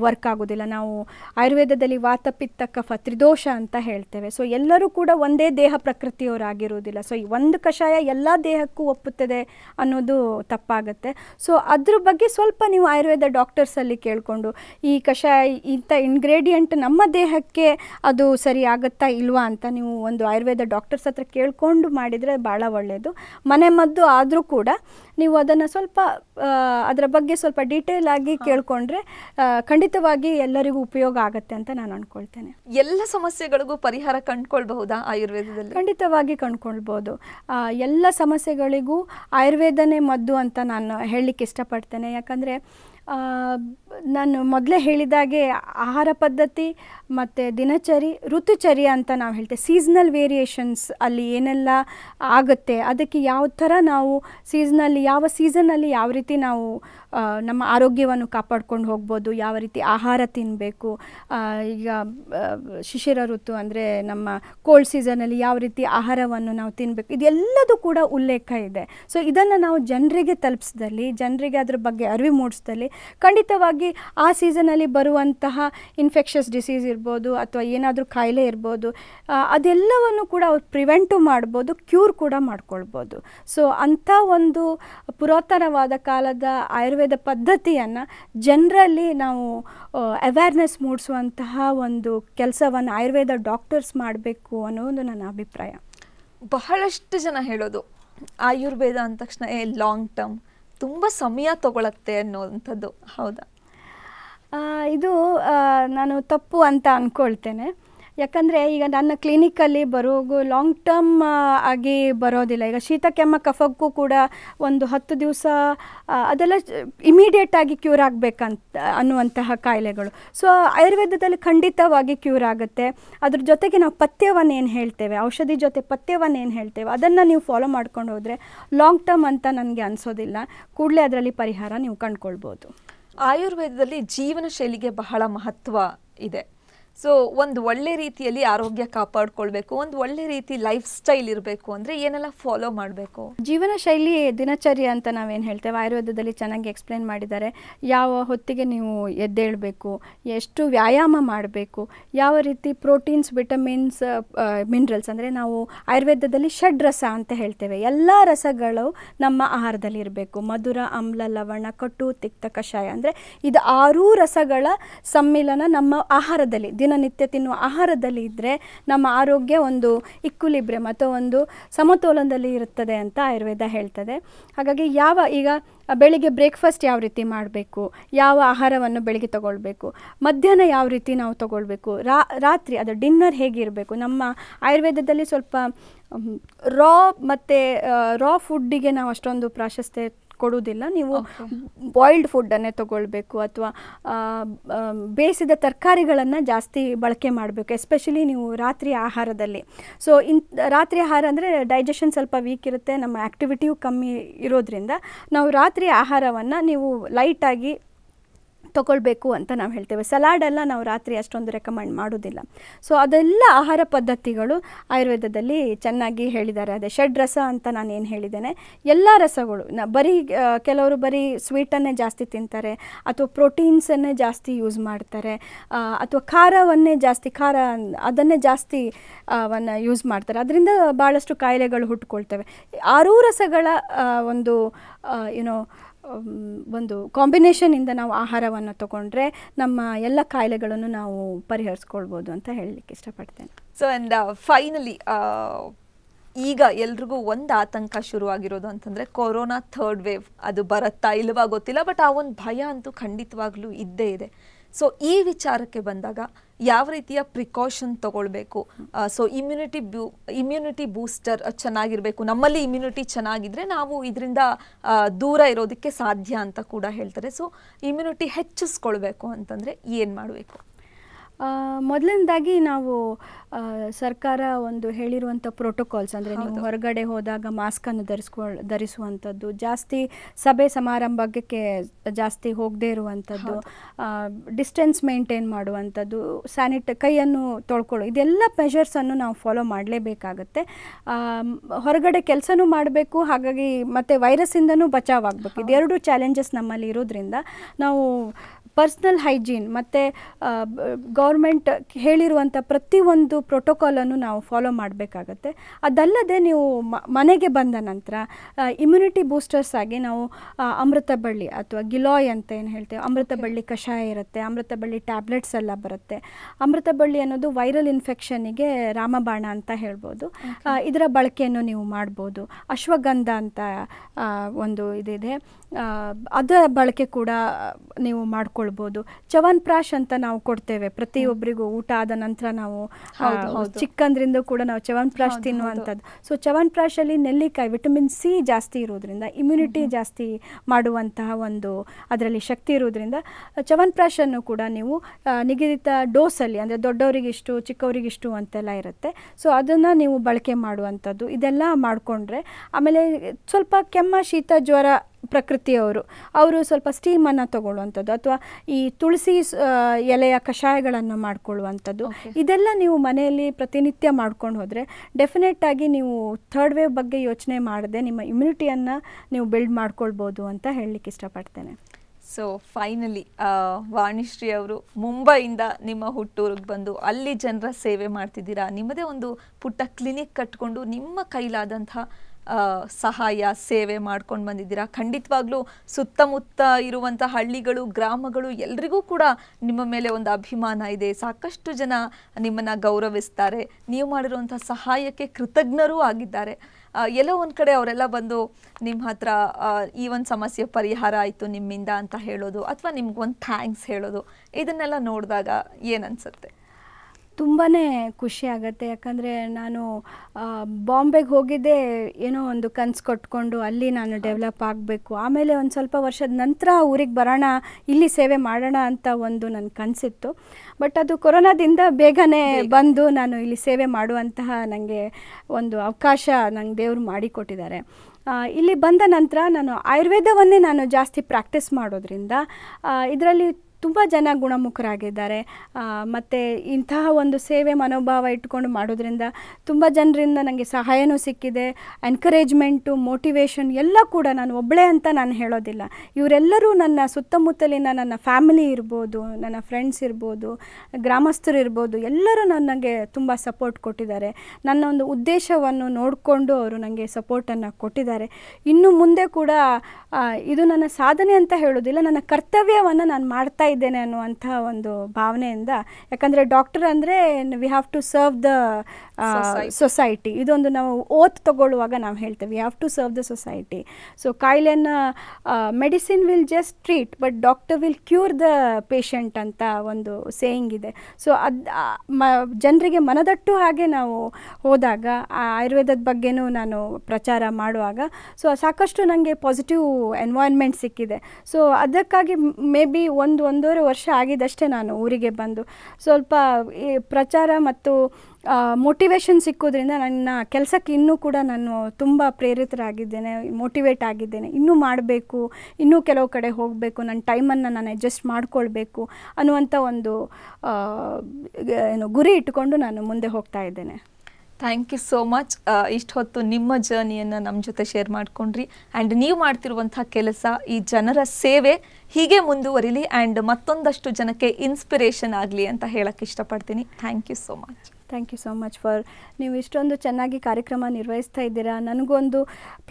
ವರ್ಕ್ ಆಗೋದಿಲ್ಲ ನಾವು ಆಯುರ್ವೇದದಲ್ಲಿ ವಾತ ಕಫ ಫತ್ರಿದೋಷ ಅಂತ ಹೇಳ್ತೇವೆ ಸೊ ಎಲ್ಲರೂ ಕೂಡ ಒಂದೇ ದೇಹ ಪ್ರಕೃತಿಯವರಾಗಿರುವುದಿಲ್ಲ ಸೊ ಈ ಒಂದು ಕಷಾಯ ಎಲ್ಲ ದೇಹಕ್ಕೂ ಒಪ್ಪುತ್ತದೆ ಅನ್ನೋದು ತಪ್ಪಾಗುತ್ತೆ ಸೊ ಅದ್ರ ಬಗ್ಗೆ ಸ್ವಲ್ಪ ನೀವು ಆಯುರ್ವೇದ ಡಾಕ್ಟರ್ಸಲ್ಲಿ ಕೇಳಿಕೊಂಡು ಈ ಕಷಾಯ ಇಂಥ ಇನ್ಗ್ರೇಡಿಯೆಂಟ್ ನಮ್ಮ ದೇಹಕ್ಕೆ ಅದು ಸರಿ ಆಗುತ್ತಾ ಇಲ್ವಾ ಅಂತ ನೀವು ಒಂದು ಆಯುರ್ವೇದ ಡಾಕ್ಟರ್ಸ್ ಹತ್ರ ಕೇಳಿಕೊಂಡು ಮಾಡಿದರೆ ಭಾಳ ಒಳ್ಳೆಯದು ಮನೆ ಮದ್ದು ಆದರೂ ಕೂಡ ನೀವು ಅದನ್ನು ಸ್ವಲ್ಪ ಅದರ ಬಗ್ಗೆ ಸ್ವಲ್ಪ ಡೀಟೇಲ್ ಆಗಿ ಕೇಳಿಕೊಂಡ್ರೆ ಖಂಡಿತವಾಗಿ ಎಲ್ಲರಿಗೂ ಉಪಯೋಗ ಆಗುತ್ತೆ ಅಂತ ನಾನು ಅಂದ್ಕೊಳ್ತೇನೆ ಎಲ್ಲ ಸಮಸ್ಯೆಗಳಿಗೂ ಪರಿಹಾರ ಕಂಡುಕೊಳ್ಬಹುದಾ ಆಯುರ್ವೇದದಲ್ಲಿ ಖಂಡಿತವಾಗಿ ಕಂಡುಕೊಳ್ಬೋದು ಎಲ್ಲ ಸಮಸ್ಯೆಗಳಿಗೂ ಆಯುರ್ವೇದನೇ ಮದ್ದು ಅಂತ ನಾನು ಹೇಳಲಿಕ್ಕೆ ಇಷ್ಟಪಡ್ತೇನೆ ಯಾಕಂದರೆ ನಾನು ಮೊದಲೇ ಹೇಳಿದಾಗೆ ಆಹಾರ ಪದ್ಧತಿ ಮತ್ತು ದಿನಚರಿ ಋತುಚರಿ ಅಂತ ನಾವು ಹೇಳ್ತೇವೆ ಸೀಸ್ನಲ್ ವೇರಿಯೇಷನ್ಸ್ ಅಲ್ಲಿ ಏನೆಲ್ಲ ಆಗುತ್ತೆ ಅದಕ್ಕೆ ಯಾವ ಥರ ನಾವು ಸೀಸ್ನಲ್ಲಿ ಯಾವ ಸೀಸನಲ್ಲಿ ಯಾವ ರೀತಿ ನಾವು ನಮ್ಮ ಆರೋಗ್ಯವನ್ನು ಕಾಪಾಡ್ಕೊಂಡು ಹೋಗ್ಬೋದು ಯಾವ ರೀತಿ ಆಹಾರ ತಿನ್ನಬೇಕು ಈಗ ಶಿಶಿರ ಋತು ಅಂದರೆ ನಮ್ಮ ಕೋಲ್ಡ್ ಸೀಸನಲ್ಲಿ ಯಾವ ರೀತಿ ಆಹಾರವನ್ನು ನಾವು ತಿನ್ನಬೇಕು ಇದೆಲ್ಲದೂ ಕೂಡ ಉಲ್ಲೇಖ ಇದೆ ಸೊ ಇದನ್ನು ನಾವು ಜನರಿಗೆ ತಲುಪಿಸ್ದಲ್ಲಿ ಜನರಿಗೆ ಅದ್ರ ಬಗ್ಗೆ ಅರಿವು ಮೂಡಿಸಿದಲ್ಲಿ ಖಂಡಿತವಾಗಿ ಆ ಸೀಸನಲ್ಲಿ ಬರುವಂತಹ ಇನ್ಫೆಕ್ಷಸ್ ಡಿಸೀಸ್ ಇರ್ಬೋದು ಅಥವಾ ಏನಾದರೂ ಕಾಯಿಲೆ ಇರ್ಬೋದು ಅದೆಲ್ಲವನ್ನು ಕೂಡ ಅವ್ರು ಪ್ರಿವೆಂಟು ಮಾಡ್ಬೋದು ಕ್ಯೂರ್ ಕೂಡ ಮಾಡ್ಕೊಳ್ಬೋದು ಸೊ ಅಂಥ ಒಂದು ಪುರಾತನವಾದ ಕಾಲದ ಆಯುರ್ವೇದ ಆಯುರ್ವೇದ ಪದ್ಧತಿಯನ್ನು ಜನರಲ್ಲಿ ನಾವು ಅವೇರ್ನೆಸ್ ಮೂಡಿಸುವಂತಹ ಒಂದು ಕೆಲಸವನ್ನು ಆಯುರ್ವೇದ ಡಾಕ್ಟರ್ಸ್ ಮಾಡಬೇಕು ಅನ್ನೋದು ನನ್ನ ಅಭಿಪ್ರಾಯ ಬಹಳಷ್ಟು ಜನ ಹೇಳೋದು ಆಯುರ್ವೇದ ಅಂದ ತಕ್ಷಣ ಏ ಲಾಂಗ್ ಟರ್ಮ್ ತುಂಬ ಸಮಯ ತಗೊಳತ್ತೆ ಅನ್ನೋವಂಥದ್ದು ಹೌದಾ ಇದು ನಾನು ತಪ್ಪು ಅಂತ ಅಂದ್ಕೊಳ್ತೇನೆ ಯಾಕಂದರೆ ಈಗ ನನ್ನ ಕ್ಲಿನಿಕಲ್ಲಿ ಬರೋಗು ಲಾಂಗ್ ಟರ್ಮ್ ಆಗಿ ಬರೋದಿಲ್ಲ ಈಗ ಶೀತ ಕೆಮ್ಮ ಕಫಕ್ಕೂ ಕೂಡ ಒಂದು ಹತ್ತು ದಿವಸ ಅದೆಲ್ಲ ಇಮಿಡಿಯೇಟಾಗಿ ಕ್ಯೂರ್ ಆಗಬೇಕಂತ ಅನ್ನುವಂತಹ ಕಾಯಿಲೆಗಳು ಸೊ ಆಯುರ್ವೇದದಲ್ಲಿ ಖಂಡಿತವಾಗಿ ಕ್ಯೂರ್ ಆಗುತ್ತೆ ಅದ್ರ ಜೊತೆಗೆ ನಾವು ಪಥ್ಯವನ್ನು ಏನು ಹೇಳ್ತೇವೆ ಔಷಧಿ ಜೊತೆ ಪಥ್ಯವನ್ನು ಏನು ಹೇಳ್ತೇವೆ ಅದನ್ನು ನೀವು ಫಾಲೋ ಮಾಡ್ಕೊಂಡು ಹೋದರೆ ಲಾಂಗ್ ಟರ್ಮ್ ಅಂತ ನನಗೆ ಅನಿಸೋದಿಲ್ಲ ಕೂಡಲೇ ಅದರಲ್ಲಿ ಪರಿಹಾರ ನೀವು ಕಂಡುಕೊಳ್ಬೋದು ಆಯುರ್ವೇದದಲ್ಲಿ ಜೀವನ ಶೈಲಿಗೆ ಬಹಳ ಮಹತ್ವ ಇದೆ ಸೊ ಒಂದು ಒಳ್ಳೆ ರೀತಿಯಲ್ಲಿ ಆರೋಗ್ಯ ಕಾಪಾಡ್ಕೊಳ್ಬೇಕು ಒಂದು ಒಳ್ಳೆ ರೀತಿ ಲೈಫ್ ಸ್ಟೈಲ್ ಇರಬೇಕು ಅಂದರೆ ಏನೆಲ್ಲ ಫಾಲೋ ಮಾಡಬೇಕು ಜೀವನ ಶೈಲಿ ದಿನಚರಿ ಅಂತ ನಾವೇನು ಹೇಳ್ತೇವೆ ಆಯುರ್ವೇದದಲ್ಲಿ ಚೆನ್ನಾಗಿ ಎಕ್ಸ್ಪ್ಲೇನ್ ಮಾಡಿದ್ದಾರೆ ಯಾವ ಹೊತ್ತಿಗೆ ನೀವು ಎದ್ದೇಳಬೇಕು ಎಷ್ಟು ವ್ಯಾಯಾಮ ಮಾಡಬೇಕು ಯಾವ ರೀತಿ ಪ್ರೋಟೀನ್ಸ್ ವಿಟಮಿನ್ಸ್ ಮಿನರಲ್ಸ್ ಅಂದರೆ ನಾವು ಆಯುರ್ವೇದದಲ್ಲಿ ಷಡ್ರಸ ಅಂತ ಹೇಳ್ತೇವೆ ಎಲ್ಲ ರಸಗಳು ನಮ್ಮ ಆಹಾರದಲ್ಲಿ ಇರಬೇಕು ಮಧುರ ಅಮ್ಲ ಲವಣ ಕಟ್ಟು ತಿಕ್ತ ಕಷಾಯ ಅಂದರೆ ಇದು ಆರೂ ರಸಗಳ ಸಮ್ಮಿಲನ ನಮ್ಮ ಆಹಾರದಲ್ಲಿ ದಿನನಿತ್ಯ ತಿನ್ನುವ ಆಹಾರದಲ್ಲಿ ಇದ್ದರೆ ನಮ್ಮ ಆರೋಗ್ಯ ಒಂದು ಇಕ್ಕುಲಿಬ್ರೆ ಅಥವಾ ಒಂದು ಸಮತೋಲನದಲ್ಲಿ ಇರುತ್ತದೆ ಅಂತ ಆಯುರ್ವೇದ ಹೇಳ್ತದೆ ಹಾಗಾಗಿ ಯಾವ ಈಗ ಬೆಳಿಗ್ಗೆ ಬ್ರೇಕ್ಫಾಸ್ಟ್ ಯಾವ ರೀತಿ ಮಾಡಬೇಕು ಯಾವ ಆಹಾರವನ್ನು ಬೆಳಿಗ್ಗೆ ತಗೊಳ್ಬೇಕು ಮಧ್ಯಾಹ್ನ ಯಾವ ರೀತಿ ನಾವು ತಗೊಳ್ಬೇಕು ರಾ ರಾತ್ರಿ ಅದು ಡಿನ್ನರ್ ಹೇಗಿರಬೇಕು ನಮ್ಮ ಆಯುರ್ವೇದದಲ್ಲಿ ಸ್ವಲ್ಪ ರಾ ಮತ್ತು ರಾ ಫುಡ್ಡಿಗೆ ನಾವು ಅಷ್ಟೊಂದು ಪ್ರಾಶಸ್ತ್ಯ ಕೊಡುವುದಿಲ್ಲ ನೀವು ಬಾಯ್ಲ್ಡ್ ಫುಡ್ಡನ್ನೇ ತಗೊಳ್ಬೇಕು ಅಥವಾ ಬೇಯಿಸಿದ ತರಕಾರಿಗಳನ್ನು ಜಾಸ್ತಿ ಬಳಕೆ ಮಾಡಬೇಕು ಎಸ್ಪೆಷಲಿ ನೀವು ರಾತ್ರಿ ಆಹಾರದಲ್ಲಿ ಸೊ ಇನ್ ರಾತ್ರಿ ಆಹಾರ ಅಂದರೆ ಡೈಜೆಷನ್ ಸ್ವಲ್ಪ ವೀಕ್ ಇರುತ್ತೆ ನಮ್ಮ ಆ್ಯಕ್ಟಿವಿಟಿಯು ಕಮ್ಮಿ ಇರೋದ್ರಿಂದ ನಾವು ರಾತ್ರಿ ಆಹಾರವನ್ನು ನೀವು ಲೈಟಾಗಿ ತಗೊಳ್ಬೇಕು ಅಂತ ನಾವು ಹೇಳ್ತೇವೆ ಸಲಾಡೆಲ್ಲ ನಾವು ರಾತ್ರಿ ಅಷ್ಟೊಂದು ರೆಕಮೆಂಡ್ ಮಾಡೋದಿಲ್ಲ ಸೊ ಅದೆಲ್ಲ ಆಹಾರ ಪದ್ಧತಿಗಳು ಆಯುರ್ವೇದದಲ್ಲಿ ಚೆನ್ನಾಗಿ ಹೇಳಿದ್ದಾರೆ ಅದೇ ಷಡ್ ರಸ ಅಂತ ನಾನು ಏನು ಹೇಳಿದ್ದೇನೆ ಎಲ್ಲ ರಸಗಳು ನ ಬರೀ ಕೆಲವರು ಬರೀ ಸ್ವೀಟನ್ನೇ ಜಾಸ್ತಿ ತಿಂತಾರೆ ಅಥವಾ ಪ್ರೋಟೀನ್ಸನ್ನೇ ಜಾಸ್ತಿ ಯೂಸ್ ಮಾಡ್ತಾರೆ ಅಥವಾ ಖಾರವನ್ನೇ ಜಾಸ್ತಿ ಖಾರ ಅದನ್ನೇ ಜಾಸ್ತಿ ವನ್ನು ಯೂಸ್ ಮಾಡ್ತಾರೆ ಅದರಿಂದ ಭಾಳಷ್ಟು ಕಾಯಿಲೆಗಳು ಹುಟ್ಟುಕೊಳ್ತವೆ ಆರೂ ರಸಗಳ ಒಂದು ಏನೋ ಒಂದು ಕಾಂಬಿನೇಷನಿಂದ ನಾವು ಆಹಾರವನ್ನು ತಗೊಂಡ್ರೆ ನಮ್ಮ ಎಲ್ಲ ಕಾಯಿಲೆಗಳನ್ನು ನಾವು ಪರಿಹರಿಸ್ಕೊಳ್ಬೋದು ಅಂತ ಹೇಳಲಿಕ್ಕೆ ಇಷ್ಟಪಡ್ತೇನೆ ಸೊ ಆ್ಯಂಡ್ ಫೈನಲಿ ಈಗ ಎಲ್ರಿಗೂ ಒಂದು ಆತಂಕ ಶುರುವಾಗಿರೋದು ಅಂತಂದರೆ ಕೊರೋನಾ ಥರ್ಡ್ ವೇವ್ ಅದು ಬರುತ್ತಾ ಇಲ್ಲವಾ ಗೊತ್ತಿಲ್ಲ ಬಟ್ ಆ ಒಂದು ಭಯ ಅಂತೂ ಖಂಡಿತವಾಗ್ಲೂ ಇದ್ದೇ ಇದೆ ಸೊ ಈ ವಿಚಾರಕ್ಕೆ ಬಂದಾಗ ಯಾವ ರೀತಿಯ ಪ್ರಿಕಾಷನ್ ತಗೊಳ್ಬೇಕು ಸೊ ಇಮ್ಯುನಿಟಿ ಬ್ಯೂ ಇಮ್ಯುನಿಟಿ ಬೂಸ್ಟರ್ ಚೆನ್ನಾಗಿರಬೇಕು ನಮ್ಮಲ್ಲಿ ಇಮ್ಯುನಿಟಿ ಚೆನ್ನಾಗಿದ್ರೆ ನಾವು ಇದರಿಂದ ದೂರ ಇರೋದಕ್ಕೆ ಸಾಧ್ಯ ಅಂತ ಕೂಡ ಹೇಳ್ತಾರೆ ಸೊ ಇಮ್ಯುನಿಟಿ ಹೆಚ್ಚಿಸ್ಕೊಳ್ಬೇಕು ಅಂತಂದರೆ ಏನು ಮಾಡಬೇಕು ಮೊದಲನೇದಾಗಿ ನಾವು ಸರ್ಕಾರ ಒಂದು ಹೇಳಿರುವಂಥ ಪ್ರೋಟೋಕಾಲ್ಸ್ ಅಂದರೆ ನೀವು ಹೊರಗಡೆ ಹೋದಾಗ ಮಾಸ್ಕನ್ನು ಧರಿಸ್ಕೊಳ್ ಧರಿಸುವಂಥದ್ದು ಜಾಸ್ತಿ ಸಭೆ ಸಮಾರಂಭಕ್ಕೆ ಜಾಸ್ತಿ ಹೋಗದೇ ಇರುವಂಥದ್ದು ಡಿಸ್ಟೆನ್ಸ್ ಮೇಂಟೈನ್ ಮಾಡುವಂಥದ್ದು ಸ್ಯಾನಿಟ ಕೈಯನ್ನು ತೊಳ್ಕೊಳ್ಳೋ ಇದೆಲ್ಲ ಮೆಷರ್ಸನ್ನು ನಾವು ಫಾಲೋ ಮಾಡಲೇಬೇಕಾಗತ್ತೆ ಹೊರಗಡೆ ಕೆಲಸನೂ ಮಾಡಬೇಕು ಹಾಗಾಗಿ ಮತ್ತು ವೈರಸ್ಸಿಂದನೂ ಬಚಾವಾಗಬೇಕು ಇದೆರಡು ಚಾಲೆಂಜಸ್ ನಮ್ಮಲ್ಲಿ ಇರೋದ್ರಿಂದ ನಾವು ಪರ್ಸ್ನಲ್ ಹೈಜೀನ್ ಮತ್ತು ಗೌರ್ಮೆಂಟ್ ಹೇಳಿರುವಂಥ ಪ್ರತಿಯೊಂದು ಪ್ರೋಟೋಕಾಲನ್ನು ನಾವು ಫಾಲೋ ಮಾಡಬೇಕಾಗತ್ತೆ ಅದಲ್ಲದೆ ನೀವು ಮನೆಗೆ ಬಂದ ನಂತರ ಇಮ್ಯುನಿಟಿ ಬೂಸ್ಟರ್ಸ್ ಆಗಿ ನಾವು ಅಮೃತ ಬಳ್ಳಿ ಅಥವಾ ಗಿಲಾಯ್ ಅಂತ ಏನು ಹೇಳ್ತೇವೆ ಅಮೃತ ಬಳ್ಳಿ ಕಷಾಯ ಇರುತ್ತೆ ಅಮೃತ ಬಳ್ಳಿ ಟ್ಯಾಬ್ಲೆಟ್ಸ್ ಎಲ್ಲ ಬರುತ್ತೆ ಅಮೃತ ಬಳ್ಳಿ ಅನ್ನೋದು ವೈರಲ್ ಇನ್ಫೆಕ್ಷನ್ನಿಗೆ ರಾಮಬಾಣ ಅಂತ ಹೇಳ್ಬೋದು ಇದರ ಬಳಕೆಯನ್ನು ನೀವು ಮಾಡ್ಬೋದು ಅಶ್ವಗಂಧ ಅಂತ ಒಂದು ಇದಿದೆ ಅದರ ಬಳಕೆ ಕೂಡ ನೀವು ಮಾಡ್ಕೊಳ್ಬೋದು ಮಾಡ್ಕೊಳ್ಬೋದು ಚವನ್ಪ್ರಾಶ್ ಅಂತ ನಾವು ಕೊಡ್ತೇವೆ ಪ್ರತಿಯೊಬ್ಬರಿಗೂ ಊಟ ಆದ ನಂತರ ನಾವು ಚಿಕ್ಕಂದ್ರಿಂದ ಕೂಡ ನಾವು ಚವನ್ಪ್ರಾಶ್ ತಿನ್ನುವಂಥದ್ದು ಸೊ ಅಲ್ಲಿ ನೆಲ್ಲಿಕಾಯಿ ವಿಟಮಿನ್ ಸಿ ಜಾಸ್ತಿ ಇರೋದ್ರಿಂದ ಇಮ್ಯುನಿಟಿ ಜಾಸ್ತಿ ಮಾಡುವಂತಹ ಒಂದು ಅದರಲ್ಲಿ ಶಕ್ತಿ ಇರೋದ್ರಿಂದ ಚವನ್ಪ್ರಾಶನ್ನು ಕೂಡ ನೀವು ನಿಗದಿತ ಡೋಸಲ್ಲಿ ಅಂದರೆ ದೊಡ್ಡವರಿಗಿಷ್ಟು ಚಿಕ್ಕವರಿಗಿಷ್ಟು ಅಂತೆಲ್ಲ ಇರುತ್ತೆ ಸೊ ಅದನ್ನು ನೀವು ಬಳಕೆ ಮಾಡುವಂಥದ್ದು ಇದೆಲ್ಲ ಮಾಡಿಕೊಂಡ್ರೆ ಆಮೇಲೆ ಸ್ವಲ್ಪ ಕೆಮ್ಮ ಶೀತ ಜ್ವರ ಪ್ರಕೃತಿಯವರು ಅವರು ಸ್ವಲ್ಪ ಸ್ಟೀಮನ್ನು ತಗೊಳ್ಳುವಂಥದ್ದು ಅಥವಾ ಈ ತುಳಸಿ ಎಲೆಯ ಕಷಾಯಗಳನ್ನು ಮಾಡಿಕೊಳ್ಳುವಂಥದ್ದು ಇದೆಲ್ಲ ನೀವು ಮನೆಯಲ್ಲಿ ಪ್ರತಿನಿತ್ಯ ಮಾಡ್ಕೊಂಡು ಹೋದರೆ ಆಗಿ ನೀವು ಥರ್ಡ್ ವೇವ್ ಬಗ್ಗೆ ಯೋಚನೆ ಮಾಡದೆ ನಿಮ್ಮ ಇಮ್ಯುನಿಟಿಯನ್ನು ನೀವು ಬಿಲ್ಡ್ ಮಾಡ್ಕೊಳ್ಬೋದು ಅಂತ ಹೇಳಲಿಕ್ಕೆ ಇಷ್ಟಪಡ್ತೇನೆ ಸೊ ಫೈನಲಿ ವಾಣಿಶ್ರೀ ಅವರು ಮುಂಬೈಯಿಂದ ನಿಮ್ಮ ಹುಟ್ಟೂರಿಗೆ ಬಂದು ಅಲ್ಲಿ ಜನರ ಸೇವೆ ಮಾಡ್ತಿದ್ದೀರಾ ನಿಮ್ಮದೇ ಒಂದು ಪುಟ್ಟ ಕ್ಲಿನಿಕ್ ಕಟ್ಕೊಂಡು ನಿಮ್ಮ ಕೈಲಾದಂತಹ ಸಹಾಯ ಸೇವೆ ಮಾಡ್ಕೊಂಡು ಬಂದಿದ್ದೀರಾ ಖಂಡಿತವಾಗ್ಲೂ ಸುತ್ತಮುತ್ತ ಇರುವಂಥ ಹಳ್ಳಿಗಳು ಗ್ರಾಮಗಳು ಎಲ್ರಿಗೂ ಕೂಡ ನಿಮ್ಮ ಮೇಲೆ ಒಂದು ಅಭಿಮಾನ ಇದೆ ಸಾಕಷ್ಟು ಜನ ನಿಮ್ಮನ್ನು ಗೌರವಿಸ್ತಾರೆ ನೀವು ಮಾಡಿರುವಂಥ ಸಹಾಯಕ್ಕೆ ಕೃತಜ್ಞರೂ ಆಗಿದ್ದಾರೆ ಎಲ್ಲೋ ಒಂದು ಕಡೆ ಅವರೆಲ್ಲ ಬಂದು ನಿಮ್ಮ ಹತ್ರ ಈ ಒಂದು ಸಮಸ್ಯೆ ಪರಿಹಾರ ಆಯಿತು ನಿಮ್ಮಿಂದ ಅಂತ ಹೇಳೋದು ಅಥವಾ ಒಂದು ಥ್ಯಾಂಕ್ಸ್ ಹೇಳೋದು ಇದನ್ನೆಲ್ಲ ನೋಡಿದಾಗ ಏನನ್ಸುತ್ತೆ ತುಂಬಾ ಖುಷಿ ಆಗುತ್ತೆ ಯಾಕಂದರೆ ನಾನು ಬಾಂಬೆಗೆ ಹೋಗಿದ್ದೆ ಏನೋ ಒಂದು ಕನಸು ಕೊಟ್ಟುಕೊಂಡು ಅಲ್ಲಿ ನಾನು ಡೆವಲಪ್ ಆಗಬೇಕು ಆಮೇಲೆ ಒಂದು ಸ್ವಲ್ಪ ವರ್ಷದ ನಂತರ ಊರಿಗೆ ಬರೋಣ ಇಲ್ಲಿ ಸೇವೆ ಮಾಡೋಣ ಅಂತ ಒಂದು ನನ್ನ ಕನಸಿತ್ತು ಬಟ್ ಅದು ಕೊರೋನಾದಿಂದ ಬೇಗನೆ ಬಂದು ನಾನು ಇಲ್ಲಿ ಸೇವೆ ಮಾಡುವಂತಹ ನನಗೆ ಒಂದು ಅವಕಾಶ ನಂಗೆ ದೇವರು ಮಾಡಿಕೊಟ್ಟಿದ್ದಾರೆ ಇಲ್ಲಿ ಬಂದ ನಂತರ ನಾನು ಆಯುರ್ವೇದವನ್ನೇ ನಾನು ಜಾಸ್ತಿ ಪ್ರಾಕ್ಟೀಸ್ ಮಾಡೋದ್ರಿಂದ ಇದರಲ್ಲಿ ತುಂಬ ಜನ ಗುಣಮುಖರಾಗಿದ್ದಾರೆ ಮತ್ತು ಇಂತಹ ಒಂದು ಸೇವೆ ಮನೋಭಾವ ಇಟ್ಕೊಂಡು ಮಾಡೋದ್ರಿಂದ ತುಂಬ ಜನರಿಂದ ನನಗೆ ಸಹಾಯನೂ ಸಿಕ್ಕಿದೆ ಎನ್ಕರೇಜ್ಮೆಂಟು ಮೋಟಿವೇಶನ್ ಎಲ್ಲ ಕೂಡ ನಾನು ಒಬ್ಬಳೇ ಅಂತ ನಾನು ಹೇಳೋದಿಲ್ಲ ಇವರೆಲ್ಲರೂ ನನ್ನ ಸುತ್ತಮುತ್ತಲಿನ ನನ್ನ ಫ್ಯಾಮಿಲಿ ಇರ್ಬೋದು ನನ್ನ ಫ್ರೆಂಡ್ಸ್ ಇರ್ಬೋದು ಗ್ರಾಮಸ್ಥರು ಇರ್ಬೋದು ಎಲ್ಲರೂ ನನಗೆ ತುಂಬ ಸಪೋರ್ಟ್ ಕೊಟ್ಟಿದ್ದಾರೆ ನನ್ನ ಒಂದು ಉದ್ದೇಶವನ್ನು ನೋಡಿಕೊಂಡು ಅವರು ನನಗೆ ಸಪೋರ್ಟನ್ನು ಕೊಟ್ಟಿದ್ದಾರೆ ಇನ್ನು ಮುಂದೆ ಕೂಡ ಇದು ನನ್ನ ಸಾಧನೆ ಅಂತ ಹೇಳೋದಿಲ್ಲ ನನ್ನ ಕರ್ತವ್ಯವನ್ನು ನಾನು ಮಾಡ್ತಾ ಇದ್ದೇನೆ ಅನ್ನುವಂಥ ಒಂದು ಭಾವನೆಯಿಂದ ಯಾಕಂದ್ರೆ ಡಾಕ್ಟರ್ ಅಂದ್ರೆ we have to serve the society ಇದೊಂದು ನಾವು ಓತ್ ತಗೊಳ್ಳುವಾಗ ನಾವು ಹೇಳ್ತೇವೆ we have to serve the society so ಕಾಯಿಲೆಯನ್ನು medicine will just treat but doctor will cure the patient ಅಂತ ಒಂದು ಸೇಯಿಂಗ್ ಇದೆ ಸೊ ಅದ್ ಜನರಿಗೆ ಮನದಟ್ಟು ಹಾಗೆ ನಾವು ಹೋದಾಗ ಆಯುರ್ವೇದದ ಬಗ್ಗೆ ನಾನು ಪ್ರಚಾರ ಮಾಡುವಾಗ ಸೊ ಸಾಕಷ್ಟು ನನಗೆ ಪಾಸಿಟಿವ್ ಎನ್ವಾಯನ್ಮೆಂಟ್ ಸಿಕ್ಕಿದೆ ಸೊ ಅದಕ್ಕಾಗಿ ಮೇ ಬಿ ಒಂದು ಒಂದೂವರೆ ವರ್ಷ ಆಗಿದ್ದಷ್ಟೇ ನಾನು ಊರಿಗೆ ಬಂದು ಸ್ವಲ್ಪ ಈ ಪ್ರಚಾರ ಮತ್ತು ಮೋಟಿವೇಶನ್ ಸಿಕ್ಕೋದ್ರಿಂದ ನನ್ನ ಕೆಲಸಕ್ಕೆ ಇನ್ನೂ ಕೂಡ ನಾನು ತುಂಬ ಪ್ರೇರಿತರಾಗಿದ್ದೇನೆ ಮೋಟಿವೇಟ್ ಆಗಿದ್ದೇನೆ ಇನ್ನೂ ಮಾಡಬೇಕು ಇನ್ನೂ ಕೆಲವು ಕಡೆ ಹೋಗಬೇಕು ನನ್ನ ಟೈಮನ್ನು ನಾನು ಅಡ್ಜಸ್ಟ್ ಮಾಡಿಕೊಳ್ಬೇಕು ಅನ್ನುವಂಥ ಒಂದು ಏನು ಗುರಿ ಇಟ್ಟುಕೊಂಡು ನಾನು ಮುಂದೆ ಹೋಗ್ತಾ ಇದ್ದೇನೆ ಥ್ಯಾಂಕ್ ಯು ಸೋ ಮಚ್ ಇಷ್ಟು ಹೊತ್ತು ನಿಮ್ಮ ಜರ್ನಿಯನ್ನು ನಮ್ಮ ಜೊತೆ ಶೇರ್ ಮಾಡ್ಕೊಂಡ್ರಿ ಆ್ಯಂಡ್ ನೀವು ಮಾಡ್ತಿರುವಂಥ ಕೆಲಸ ಈ ಜನರ ಸೇವೆ ಹೀಗೆ ಮುಂದುವರಿಲಿ ಆ್ಯಂಡ್ ಮತ್ತೊಂದಷ್ಟು ಜನಕ್ಕೆ ಇನ್ಸ್ಪಿರೇಷನ್ ಆಗಲಿ ಅಂತ ಹೇಳಕ್ಕೆ ಇಷ್ಟಪಡ್ತೀನಿ thank you so much thank you so much for ನೀವು ಇಷ್ಟೊಂದು ಚೆನ್ನಾಗಿ ಕಾರ್ಯಕ್ರಮ ನಿರ್ವಹಿಸ್ತಾ ಇದ್ದೀರಾ ನನಗೊಂದು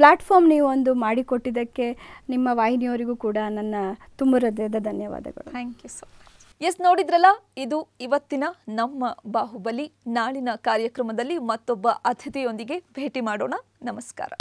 ಪ್ಲ್ಯಾಟ್ಫಾರ್ಮ್ ನೀವು ಒಂದು ಮಾಡಿಕೊಟ್ಟಿದ್ದಕ್ಕೆ ನಿಮ್ಮ ವಾಹಿನಿಯವರಿಗೂ ಕೂಡ ನನ್ನ ತುಂಬ ಹೃದಯದ ಧನ್ಯವಾದಗಳು thank you so much yes ನೋಡಿದ್ರಲ್ಲ ಇದು ಇವತ್ತಿನ ನಮ್ಮ ಬಾಹುಬಲಿ ನಾಳಿನ ಕಾರ್ಯಕ್ರಮದಲ್ಲಿ ಮತ್ತೊಬ್ಬ ಅತಿಥಿಯೊಂದಿಗೆ ಭೇಟಿ ಮಾಡೋಣ ನಮಸ್ಕಾರ